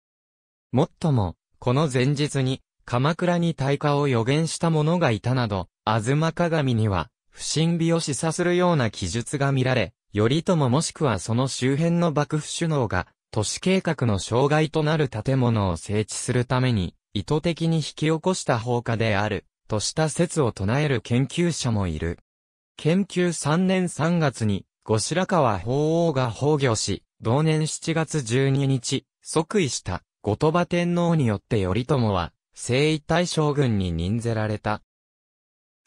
もっとも、この前日に鎌倉に大火を予言した者がいたなど、妻鏡には不審火を示唆するような記述が見られ、頼朝もしくはその周辺の幕府首脳が都市計画の障害となる建物を整地するために意図的に引き起こした放火であるとした説を唱える研究者もいる。研究3年3月に、後白河法皇が崩御し、同年7月12日、即位した、後鳥羽天皇によって頼朝は、征夷大将軍に任ぜられた。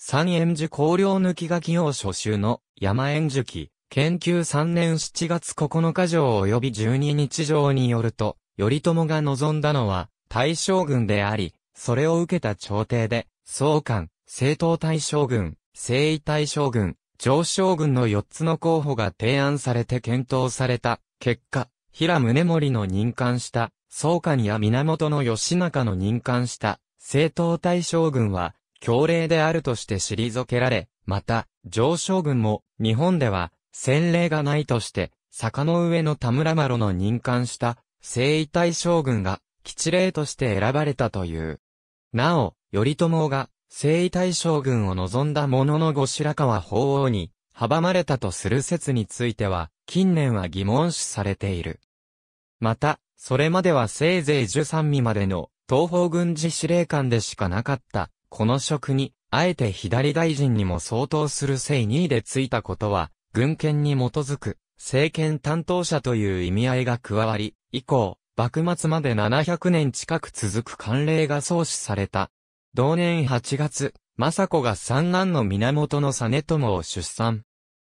三円寺高陵抜き書き用書集の山円樹記、研究3年7月9日条及び12日条によると、頼朝が望んだのは、大将軍であり、それを受けた朝廷で、総監、政党大将軍、征夷大将軍、上将軍の4つの候補が提案されて検討された結果、平宗盛の任官した総監や源義仲の任官した政党大将軍は強令であるとして退けられ、また、上将軍も日本では先例がないとして、坂の上の田村麻呂の任官した征夷大将軍が吉礼として選ばれたという。なお、頼朝が、征夷大将軍を望んだものの後白河法皇に、阻まれたとする説については、近年は疑問視されている。また、それまではせいぜい十三味までの東方軍事司令官でしかなかった、この職に、あえて左大臣にも相当する正二位でついたことは、軍権に基づく、政権担当者という意味合いが加わり、以降、幕末まで700年近く続く慣例が創始された、同年8月、政子が三男の源の実朝を出産。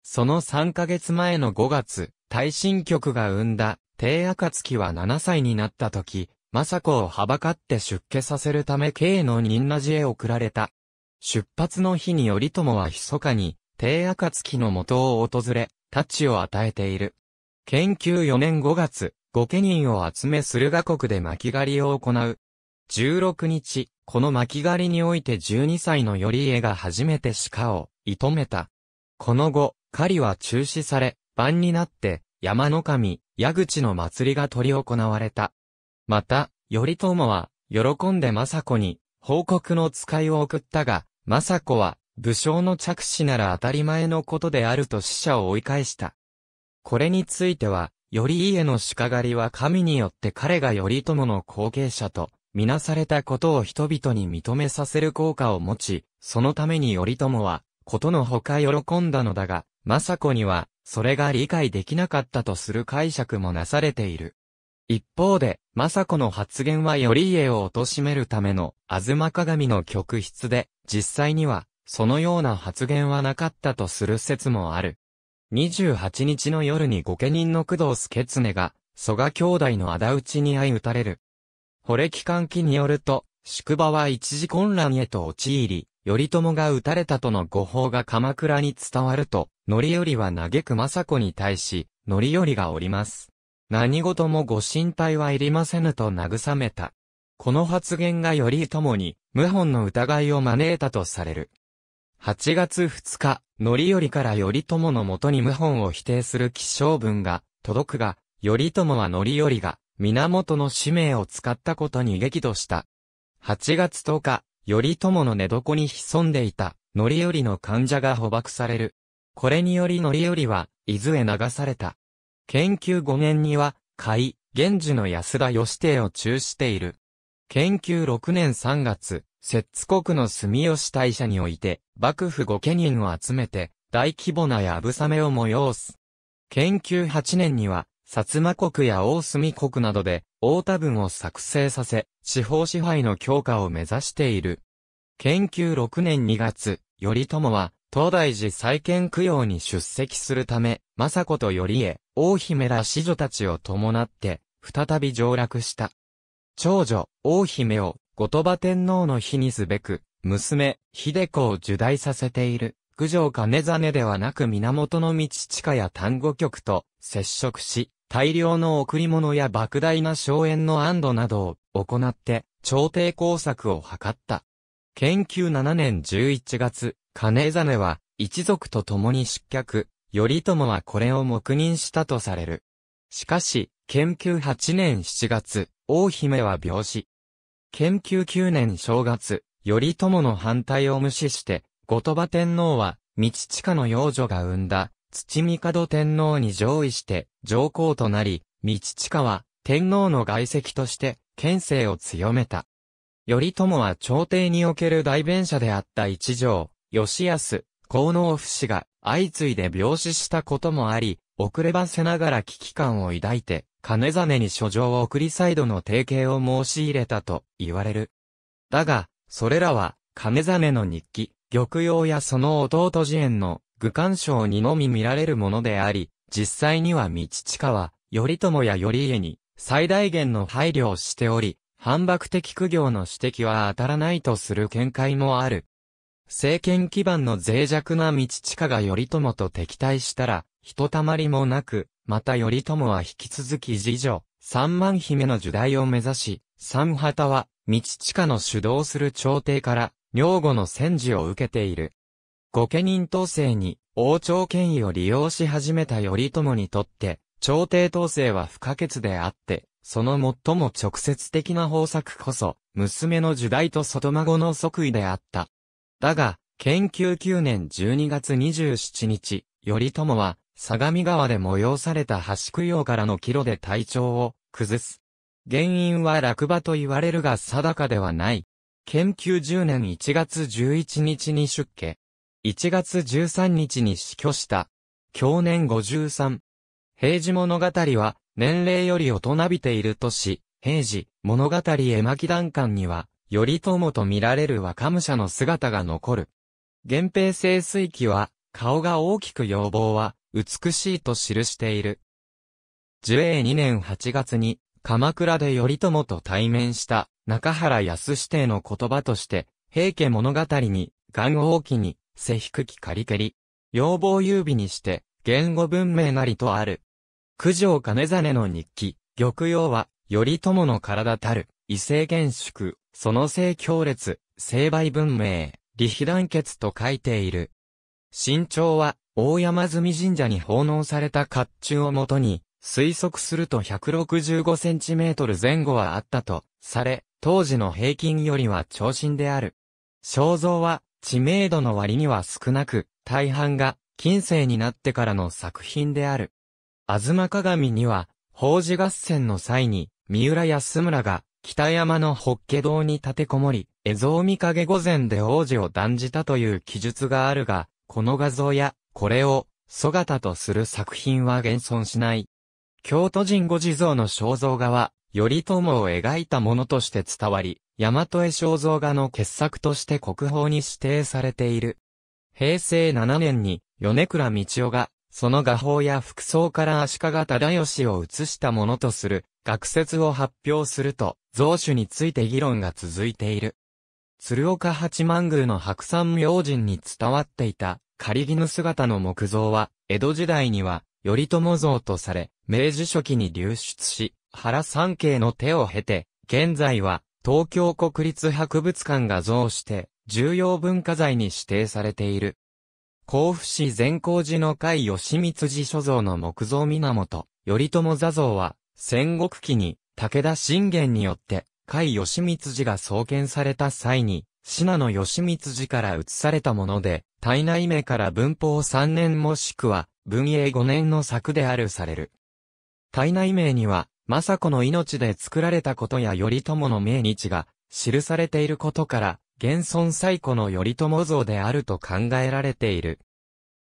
その3ヶ月前の5月、大震局が生んだ、帝暁は7歳になった時、政子をはばかって出家させるため慶の仁和寺へ送られた。出発の日に頼朝は密かに、帝暁の元を訪れ、太刀を与えている。研究4年5月、御家人を集め駿河国で巻狩りを行う。16日、この巻狩りにおいて12歳の頼家が初めて鹿を射止めた。この後、狩りは中止され、晩になって、山の神、矢口の祭りが取り行われた。また、頼朝は、喜んで政子に、報告の使いを送ったが、政子は、武将の着手なら当たり前のことであると死者を追い返した。これについては、頼家の鹿狩りは神によって彼が頼朝の後継者と見なされたことを人々に認めさせる効果を持ち、そのために頼朝は、ことのほか喜んだのだが、政子には、それが理解できなかったとする解釈もなされている。一方で、政子の発言は頼家を貶めるための、吾妻鏡の曲筆で、実際には、そのような発言はなかったとする説もある。28日の夜に御家人の工藤助常が、蘇我兄弟の仇討ちに相打たれる。惚れ機関記によると、宿場は一時混乱へと陥り、頼朝が撃たれたとの誤報が鎌倉に伝わると、範頼は嘆く政子に対し、範頼がおります。何事もご心配はいりませぬと慰めた。この発言が頼朝に、謀反の疑いを招いたとされる。8月2日、範頼から頼朝のもとに謀反を否定する起承文が届くが、頼朝は範頼が源の使命を使ったことに激怒した。8月10日、頼朝の寝床に潜んでいた、範頼の患者が捕獲される。これにより範頼は、伊豆へ流された。研究5年には、甲斐、源氏の安田義帝を中している。研究6年3月、摂津国の住吉大社において、幕府御家人を集めて、大規模なやぶさめを催す。研究8年には、薩摩国や大隅国などで、大田分を作成させ、地方支配の強化を目指している。研究6年2月、頼朝は、東大寺再建供養に出席するため、政子と頼家、大姫ら子女たちを伴って、再び上洛した。長女、大姫を、後鳥羽天皇の日にすべく、娘、秀子を受代させている、九条金真ではなく源道地下や単語局と接触し、大量の贈り物や莫大な荘園の安堵などを行って朝廷工作を図った。研究7年11月、金真は一族と共に失脚、頼朝はこれを黙認したとされる。しかし、研究8年7月、大姫は病死。研究9年正月、頼朝の反対を無視して、後鳥羽天皇は、道近の幼女が生んだ、土門天皇に上位して上皇となり、道近は天皇の外籍として県政を強めた。頼朝は朝廷における代弁者であった一条、吉安、河能夫死が相次いで病死したこともあり、遅ればせながら危機感を抱いて、金真に書状を送り再度の提携を申し入れたと言われる。だが、それらは、金真の日記、玉葉やその弟次元の愚官賞にのみ見られるものであり、実際には道下は、頼朝や頼家に、最大限の配慮をしており、反駁的苦行の指摘は当たらないとする見解もある。政権基盤の脆弱な道下が頼朝と敵対したら、ひとたまりもなく、また頼朝は引き続き次女、三万姫の時代を目指し、三旗は、道下の主導する朝廷から、女後の戦時を受けている。御家人統制に王朝権威を利用し始めた頼朝にとって、朝廷統制は不可欠であって、その最も直接的な方策こそ、娘の時代と外孫の即位であった。だが、研究9年12月27日、頼朝は、相模川で催された橋供養からの帰路で体調を崩す。原因は落馬と言われるが定かではない。研究10年1月11日に出家。1月13日に死去した。去年53。平治物語は、年齢より大人びているとし、平治物語絵巻段館には、頼朝と見られる若武者の姿が残る。源平清水記は、顔が大きく要望は、美しいと記している。樹永2年8月に、鎌倉で頼朝と対面した、中原安指定の言葉として、平家物語に、願王記に、せひくきかりけり。要望優美にして、言語文明なりとある。九条金真の日記、玉葉は、頼朝の体たる、異性厳粛、その性強烈、成敗文明、利非団結と書いている。身長は、大山積神社に奉納された甲冑をもとに、推測すると165センチメートル前後はあったと、され、当時の平均よりは長身である。肖像は、知名度の割には少なく、大半が近世になってからの作品である。ずま鏡には、法事合戦の際に、三浦安村が、北山の法華堂に立てこもり、江蔵見影御前で王子を断じたという記述があるが、この画像や、これを、姿とする作品は現存しない。京都人五地蔵の肖像画は、頼朝を描いたものとして伝わり、大和絵肖像画の傑作として国宝に指定されている。平成7年に、米倉道夫が、その画法や服装から足利忠義を写したものとする、学説を発表すると、蔵主について議論が続いている。鶴岡八幡宮の白山明神に伝わっていた、仮木の姿の木像は、江戸時代には、頼朝像とされ、明治初期に流出し、原三景の手を経て、現在は東京国立博物館が増して重要文化財に指定されている。甲府市善光寺の海吉光寺所蔵の木造源、頼朝座像は戦国期に武田信玄によって海吉光寺が創建された際に、信濃吉光寺から移されたもので、体内名から文法3年もしくは文永5年の作であるされる。体内名には、政子の命で作られたことや頼朝の命日が記されていることから、現存最古の頼朝像であると考えられている。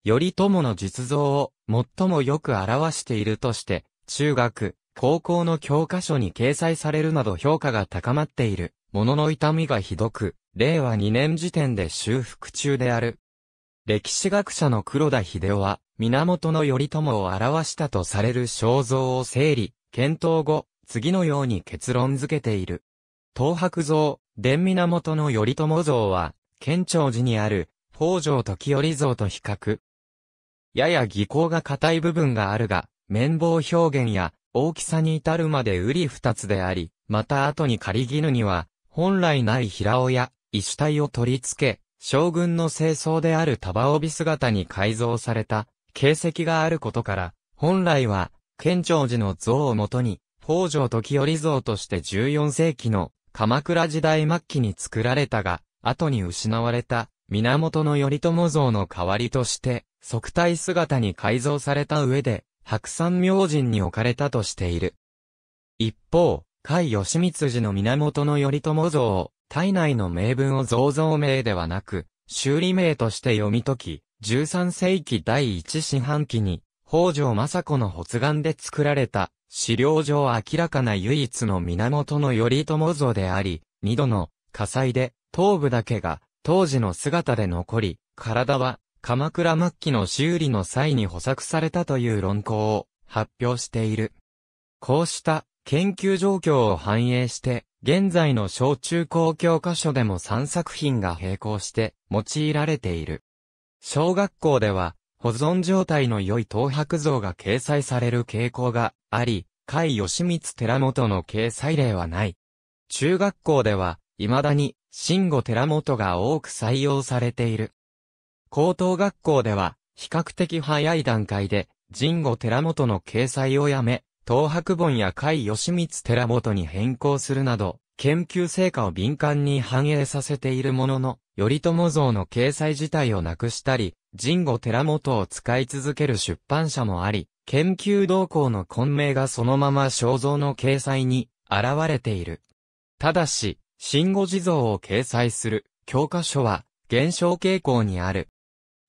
頼朝の実像を最もよく表しているとして、中学、高校の教科書に掲載されるなど評価が高まっている、ものの痛みがひどく、令和2年時点で修復中である。歴史学者の黒田秀夫は、源頼朝を表したとされる肖像を整理、検討後、次のように結論付けている。東白像、伝源頼朝像は、県庁寺にある、北条時頼像と比較。やや技巧が硬い部分があるが、綿棒表現や大きさに至るまで瓜り二つであり、また後に仮絹には、本来ない平尾や、石体を取り付け、将軍の清掃である束帯姿に改造された、形跡があることから、本来は、県庁寺の像をもとに、北条時頼像として14世紀の鎌倉時代末期に作られたが、後に失われた源頼朝像の代わりとして、即体姿に改造された上で、白山明神に置かれたとしている。一方、甲斐義光寺の源頼朝像を、体内の名文を造像名ではなく、修理名として読み解き、13世紀第一四半期に、北条政子の発願で作られた、資料上明らかな唯一の源の頼朝像であり、二度の火災で頭部だけが当時の姿で残り、体は鎌倉末期の修理の際に補作されたという論考を発表している。こうした研究状況を反映して、現在の小中高教科書でも3作品が並行して用いられている。小学校では、保存状態の良い東博像が掲載される傾向があり、甲斐義光寺本の掲載例はない。中学校では、未だに、新吾寺本が多く採用されている。高等学校では、比較的早い段階で、神吾寺本の掲載をやめ、東博本や甲斐義光寺本に変更するなど、研究成果を敏感に反映させているものの、頼朝像の掲載自体をなくしたり、神護寺本を使い続ける出版社もあり、研究動向の混迷がそのまま肖像の掲載に現れている。ただし、新語地蔵を掲載する教科書は減少傾向にある。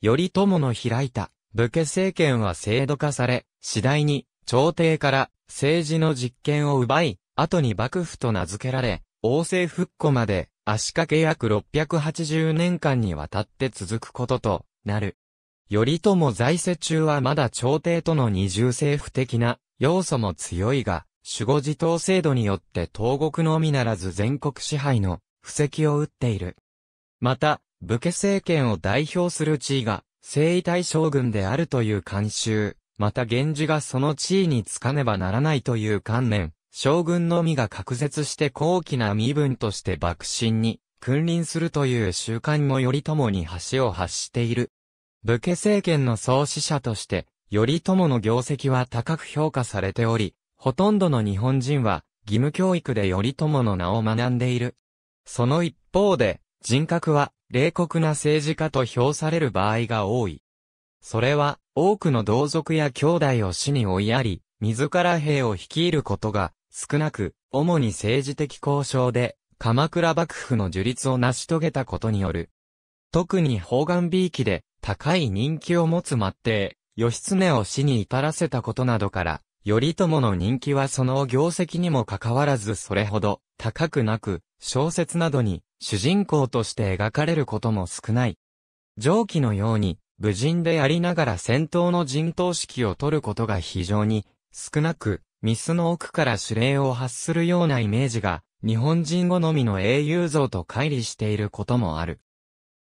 頼朝の開いた武家政権は制度化され、次第に朝廷から政治の実権を奪い、後に幕府と名付けられ、王政復古まで足掛け約680年間にわたって続くこととなる。頼朝在世中はまだ朝廷との二重政府的な要素も強いが、守護自党制度によって東国のみならず全国支配の布石を打っている。また、武家政権を代表する地位が、征夷大将軍であるという慣習、また源氏がその地位につかねばならないという観念、将軍のみが隔絶して高貴な身分として幕臣に君臨するという習慣も頼朝に橋を発している。武家政権の創始者として、頼朝の業績は高く評価されており、ほとんどの日本人は義務教育で頼朝の名を学んでいる。その一方で、人格は冷酷な政治家と評される場合が多い。それは多くの同族や兄弟を死に追いやり、自ら兵を率いることが少なく、主に政治的交渉で、鎌倉幕府の樹立を成し遂げたことによる。特に方眼美意気で、高い人気を持つ末帝、義経を死に至らせたことなどから、頼朝の人気はその業績にもかかわらずそれほど高くなく、小説などに主人公として描かれることも少ない。上記のように、無人でありながら戦闘の陣頭指揮を取ることが非常に少なく、ミスの奥から指令を発するようなイメージが、日本人好みの英雄像と乖離していることもある。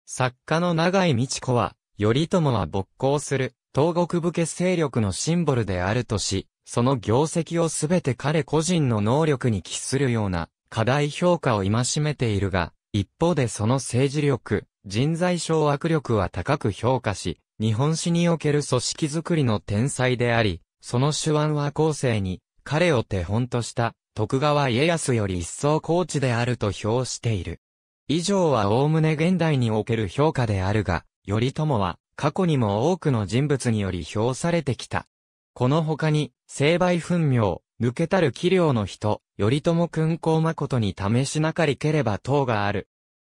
作家の永井美智子は、頼朝は勃興する、東国武家勢力のシンボルであるとし、その業績をすべて彼個人の能力に帰するような、課題評価を戒めているが、一方でその政治力、人材掌握力は高く評価し、日本史における組織づくりの天才であり、その手腕は後世に、彼を手本とした、徳川家康より一層高知であると評している。以上はおおむね現代における評価であるが、頼朝は、過去にも多くの人物により評されてきた。この他に、成敗奮明、抜けたる器量の人、頼朝君公誠に試しなかりければ等がある。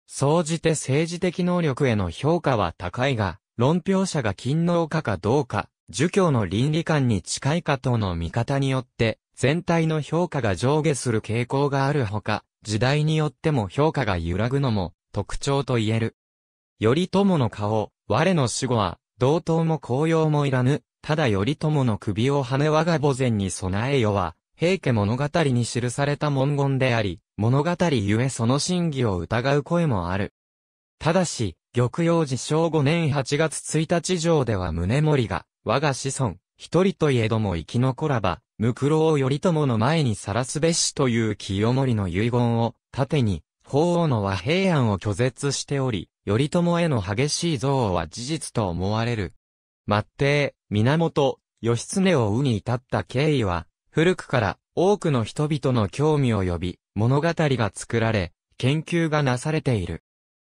総じて政治的能力への評価は高いが、論評者が勤能家かどうか、儒教の倫理観に近いかとの見方によって、全体の評価が上下する傾向があるほか、時代によっても評価が揺らぐのも特徴と言える。頼朝の顔、我の死後は、同等も紅葉もいらぬ、ただ頼朝の首を羽我が墓前に備えよは、平家物語に記された文言であり、物語ゆえその真偽を疑う声もある。ただし、玉葉寺正五年8月1日上では宗盛が、我が子孫、一人といえども生き残らば、無苦労を頼朝の前にさらすべしという清盛の遺言を、盾に、法皇の和平案を拒絶しており、頼朝への激しい憎悪は事実と思われる。末帝、源、義経をうに至った経緯は、古くから多くの人々の興味を呼び、物語が作られ、研究がなされている。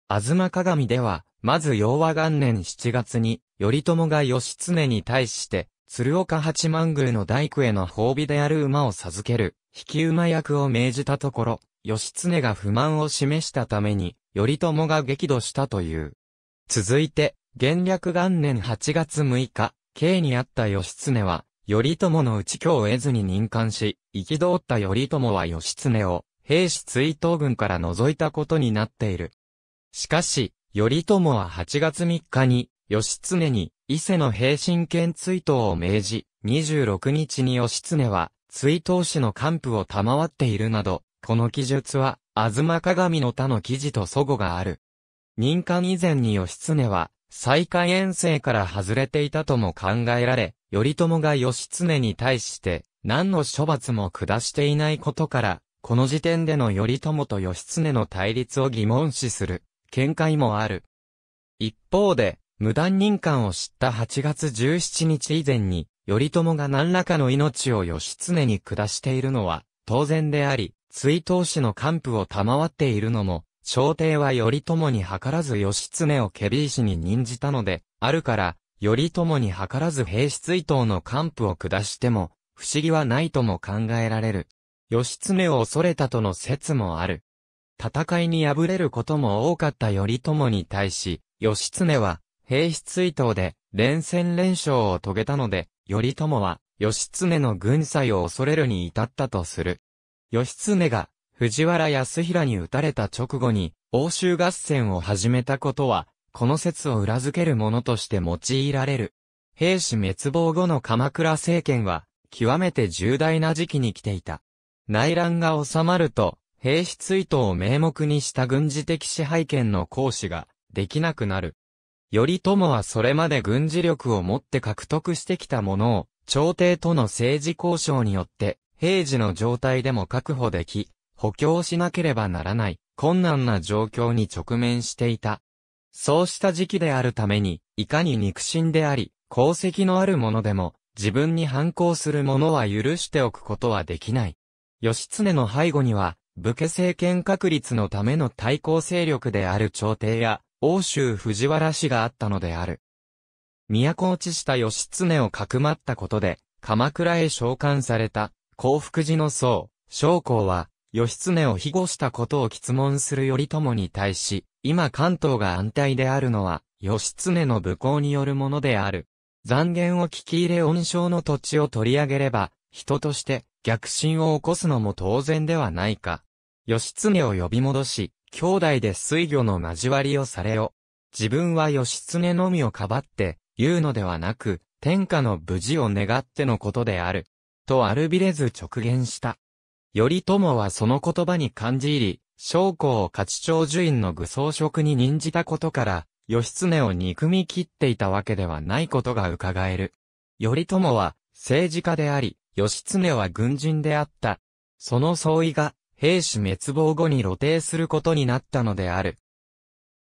吾妻鏡では、まず洋和元年7月に、頼朝が義経に対して、鶴岡八幡宮の大工への褒美である馬を授ける、引き馬役を命じたところ、義経が不満を示したために、頼朝が激怒したという。続いて、元略元年8月6日、刑にあった義経は、頼朝の内京を得ずに任官し、き通った頼朝は義経を、兵士追悼軍から除いたことになっている。しかし、頼朝は8月3日に、義経に、伊勢の平身県追悼を命じ、26日に義経は、追悼使の幹部を賜っているなど、この記述は、あずま鏡の他の記事と祖語がある。民間以前に義経は、再開遠征から外れていたとも考えられ、頼朝が義経に対して、何の処罰も下していないことから、この時点での頼朝と義経の対立を疑問視する。見解もある。一方で、無断任官を知った8月17日以前に、頼朝が何らかの命を義経に下しているのは、当然であり、追悼士の官府を賜っているのも、朝廷は頼朝に計らず義経をケビー氏に任じたので、あるから、頼朝に計らず兵士追悼の官府を下しても、不思議はないとも考えられる。義経を恐れたとの説もある。戦いに敗れることも多かった頼朝に対し、義経は、平氏追悼で連戦連勝を遂げたので、頼朝は、義経の軍祭を恐れるに至ったとする。義経が、藤原康平に撃たれた直後に、欧州合戦を始めたことは、この説を裏付けるものとして用いられる。兵士滅亡後の鎌倉政権は、極めて重大な時期に来ていた。内乱が収まると、兵士追討を名目にした軍事的支配権の行使ができなくなる。頼朝はそれまで軍事力を持って獲得してきたものを、朝廷との政治交渉によって、平時の状態でも確保でき、補強しなければならない、困難な状況に直面していた。そうした時期であるために、いかに肉親であり、功績のあるものでも、自分に反抗するものは許しておくことはできない。義経の背後には、武家政権確立のための対抗勢力である朝廷や、欧州藤原氏があったのである。都落ちした義経をかくまったことで、鎌倉へ召喚された、幸福寺の僧、将校は、義経を庇護したことを質問する頼朝に対し、今関東が安泰であるのは、義経の武功によるものである。残言を聞き入れ恩賞の土地を取り上げれば、人として逆進を起こすのも当然ではないか。義経を呼び戻し、兄弟で水魚の交わりをされよ。自分は義経のみをかばって、言うのではなく、天下の無事を願ってのことである。とあるびれず直言した。頼朝はその言葉に感じ入り、将校を勝長寿院の具装職に任じたことから、義経を憎み切っていたわけではないことが伺える。頼朝は政治家であり、義経は軍人であった。その相違が兵士滅亡後に露呈することになったのである。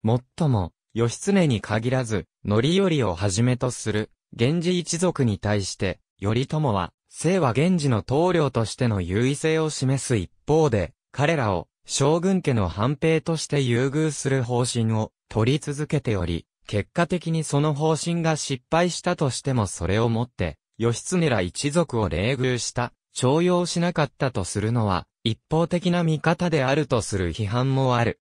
もっとも、義経に限らず、範頼をはじめとする、源氏一族に対して、頼朝は、清は源氏の棟梁としての優位性を示す一方で、彼らを、将軍家の反兵として優遇する方針を取り続けており、結果的にその方針が失敗したとしてもそれをもって、義経ら一族を冷遇した、徴用しなかったとするのは、一方的な見方であるとする批判もある。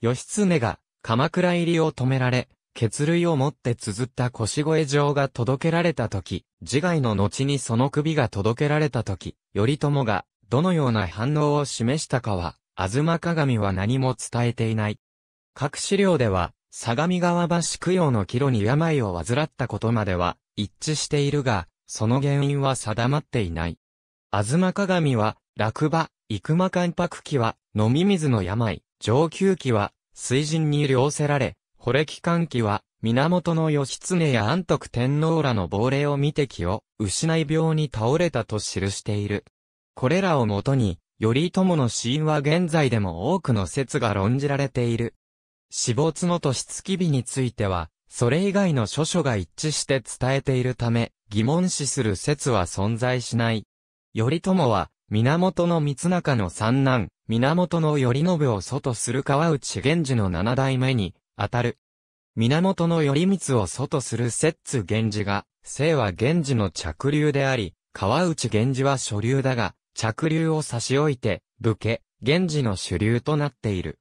義経が鎌倉入りを止められ、血類を持って綴った腰越状が届けられた時、自害の後にその首が届けられた時、頼朝がどのような反応を示したかは、あずま鏡は何も伝えていない。各資料では、相模川橋供養の帰路に病を患ったことまでは一致しているが、その原因は定まっていない。あずま鏡は、落馬、育間関白期は、飲み水の病、上級期は、水神に領せられ、惚れ期間期は、源義経や安徳天皇らの亡霊を見て気を、失い病に倒れたと記している。これらをもとに、頼朝の死因は現在でも多くの説が論じられている。死没の年月日については、それ以外の諸書が一致して伝えているため、疑問視する説は存在しない。頼朝は、源光中の三男、源頼信を祖とする川内源氏の七代目に、あたる。源頼光を祖とする摂津源氏が、姓は源氏の着流であり、川内源氏は所流だが、着流を差し置いて、武家、源氏の主流となっている。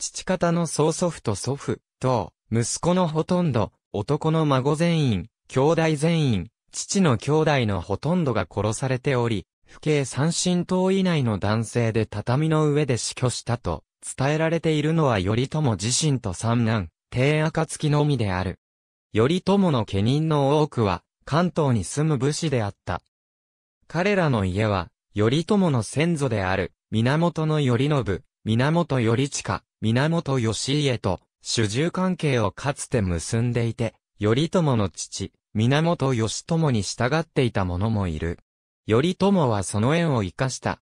父方の曽祖父と祖父、等、息子のほとんど、男の孫全員、兄弟全員、父の兄弟のほとんどが殺されており、府警三神島以内の男性で畳の上で死去したと伝えられているのは頼朝自身と三男、帝暁のみである。頼朝の家人の多くは関東に住む武士であった。彼らの家は、頼朝の先祖である、源頼信、源頼親、源義家と、主従関係をかつて結んでいて、頼朝の父、源義朝に従っていた者もいる。頼朝はその縁を生かした。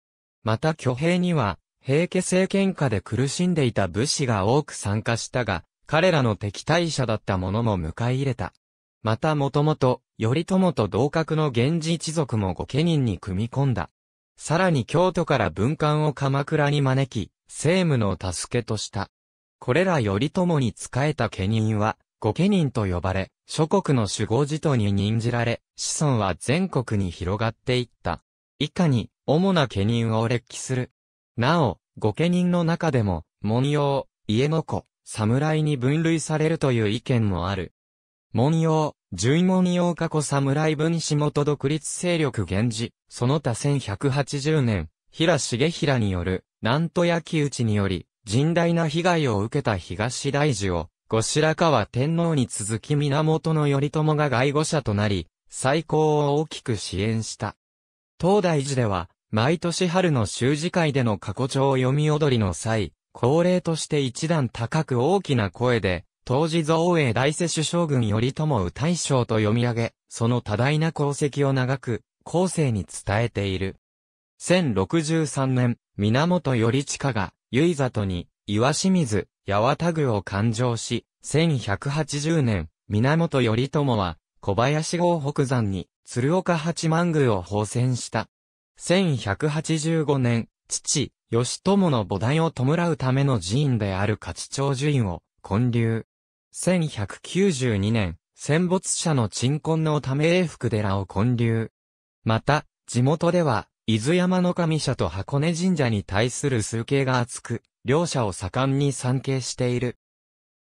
また挙兵には、平家政権下で苦しんでいた武士が多く参加したが、彼らの敵対者だった者も迎え入れた。またもともと、頼朝と同格の源氏一族も御家人に組み込んだ。さらに京都から文官を鎌倉に招き、政務の助けとした。これら頼朝に仕えた家人は、御家人と呼ばれ、諸国の守護事とに任じられ、子孫は全国に広がっていった。以下に、主な家人を列記する。なお、御家人の中でも、文様、家の子、侍に分類されるという意見もある。文様、十文様過去侍分子元独立勢力源氏、その他1180年、平重平による、南都焼き討ちにより、甚大な被害を受けた東大寺を、後白河天皇に続き源頼朝が外語者となり、最高を大きく支援した。東大寺では、毎年春の修字会での過去帳を読み踊りの際、恒例として一段高く大きな声で、当時造営大世主将軍頼朝を大将と読み上げ、その多大な功績を長く、後世に伝えている。1063年、源頼親が、結里に、岩清水、八幡宮を勘定し、1180年、源頼朝は、小林郷北山に、鶴岡八幡宮を奉遷した。1185年、父、義朝の菩提を弔うための寺院である勝長寺院を、建立。1192年、戦没者の鎮魂のため永福寺を建立。また、地元では、伊豆山の神社と箱根神社に対する崇敬が厚く、両者を盛んに参詣している。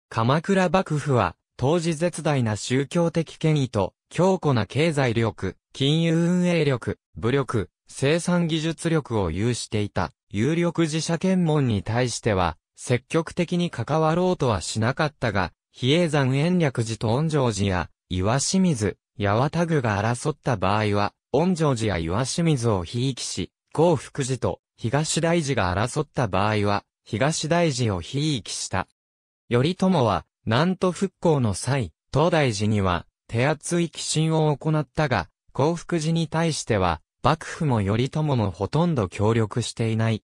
鎌倉幕府は、当時絶大な宗教的権威と、強固な経済力、金融運営力、武力、生産技術力を有していた、有力自社検問に対しては、積極的に関わろうとはしなかったが、比叡山延暦寺と恩城寺や、岩清水、八幡宮が争った場合は、御城寺や岩清水をひいきし、興福寺と東大寺が争った場合は、東大寺をひいきした。頼朝は、南都復興の際、東大寺には、手厚い寄進を行ったが、興福寺に対しては、幕府も頼朝もほとんど協力していない。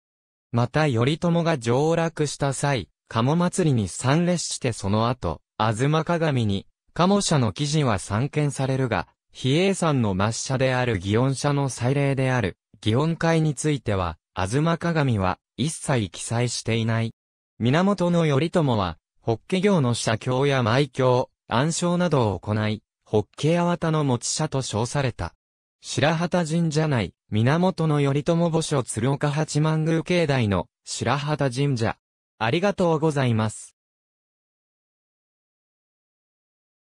また頼朝が上洛した際、鴨祭りに参列してその後、吾妻鏡に、鴨社の記事は参見されるが、比叡山の末社である祇園社の祭礼である、祇園会については、吾妻鏡は一切記載していない。源頼朝は、法華経の社経や埋経、暗唱などを行い、法華あたの持ち者と称された。白旗神社内、源頼朝墓所鶴岡八幡宮境内の白旗神社。ありがとうございます。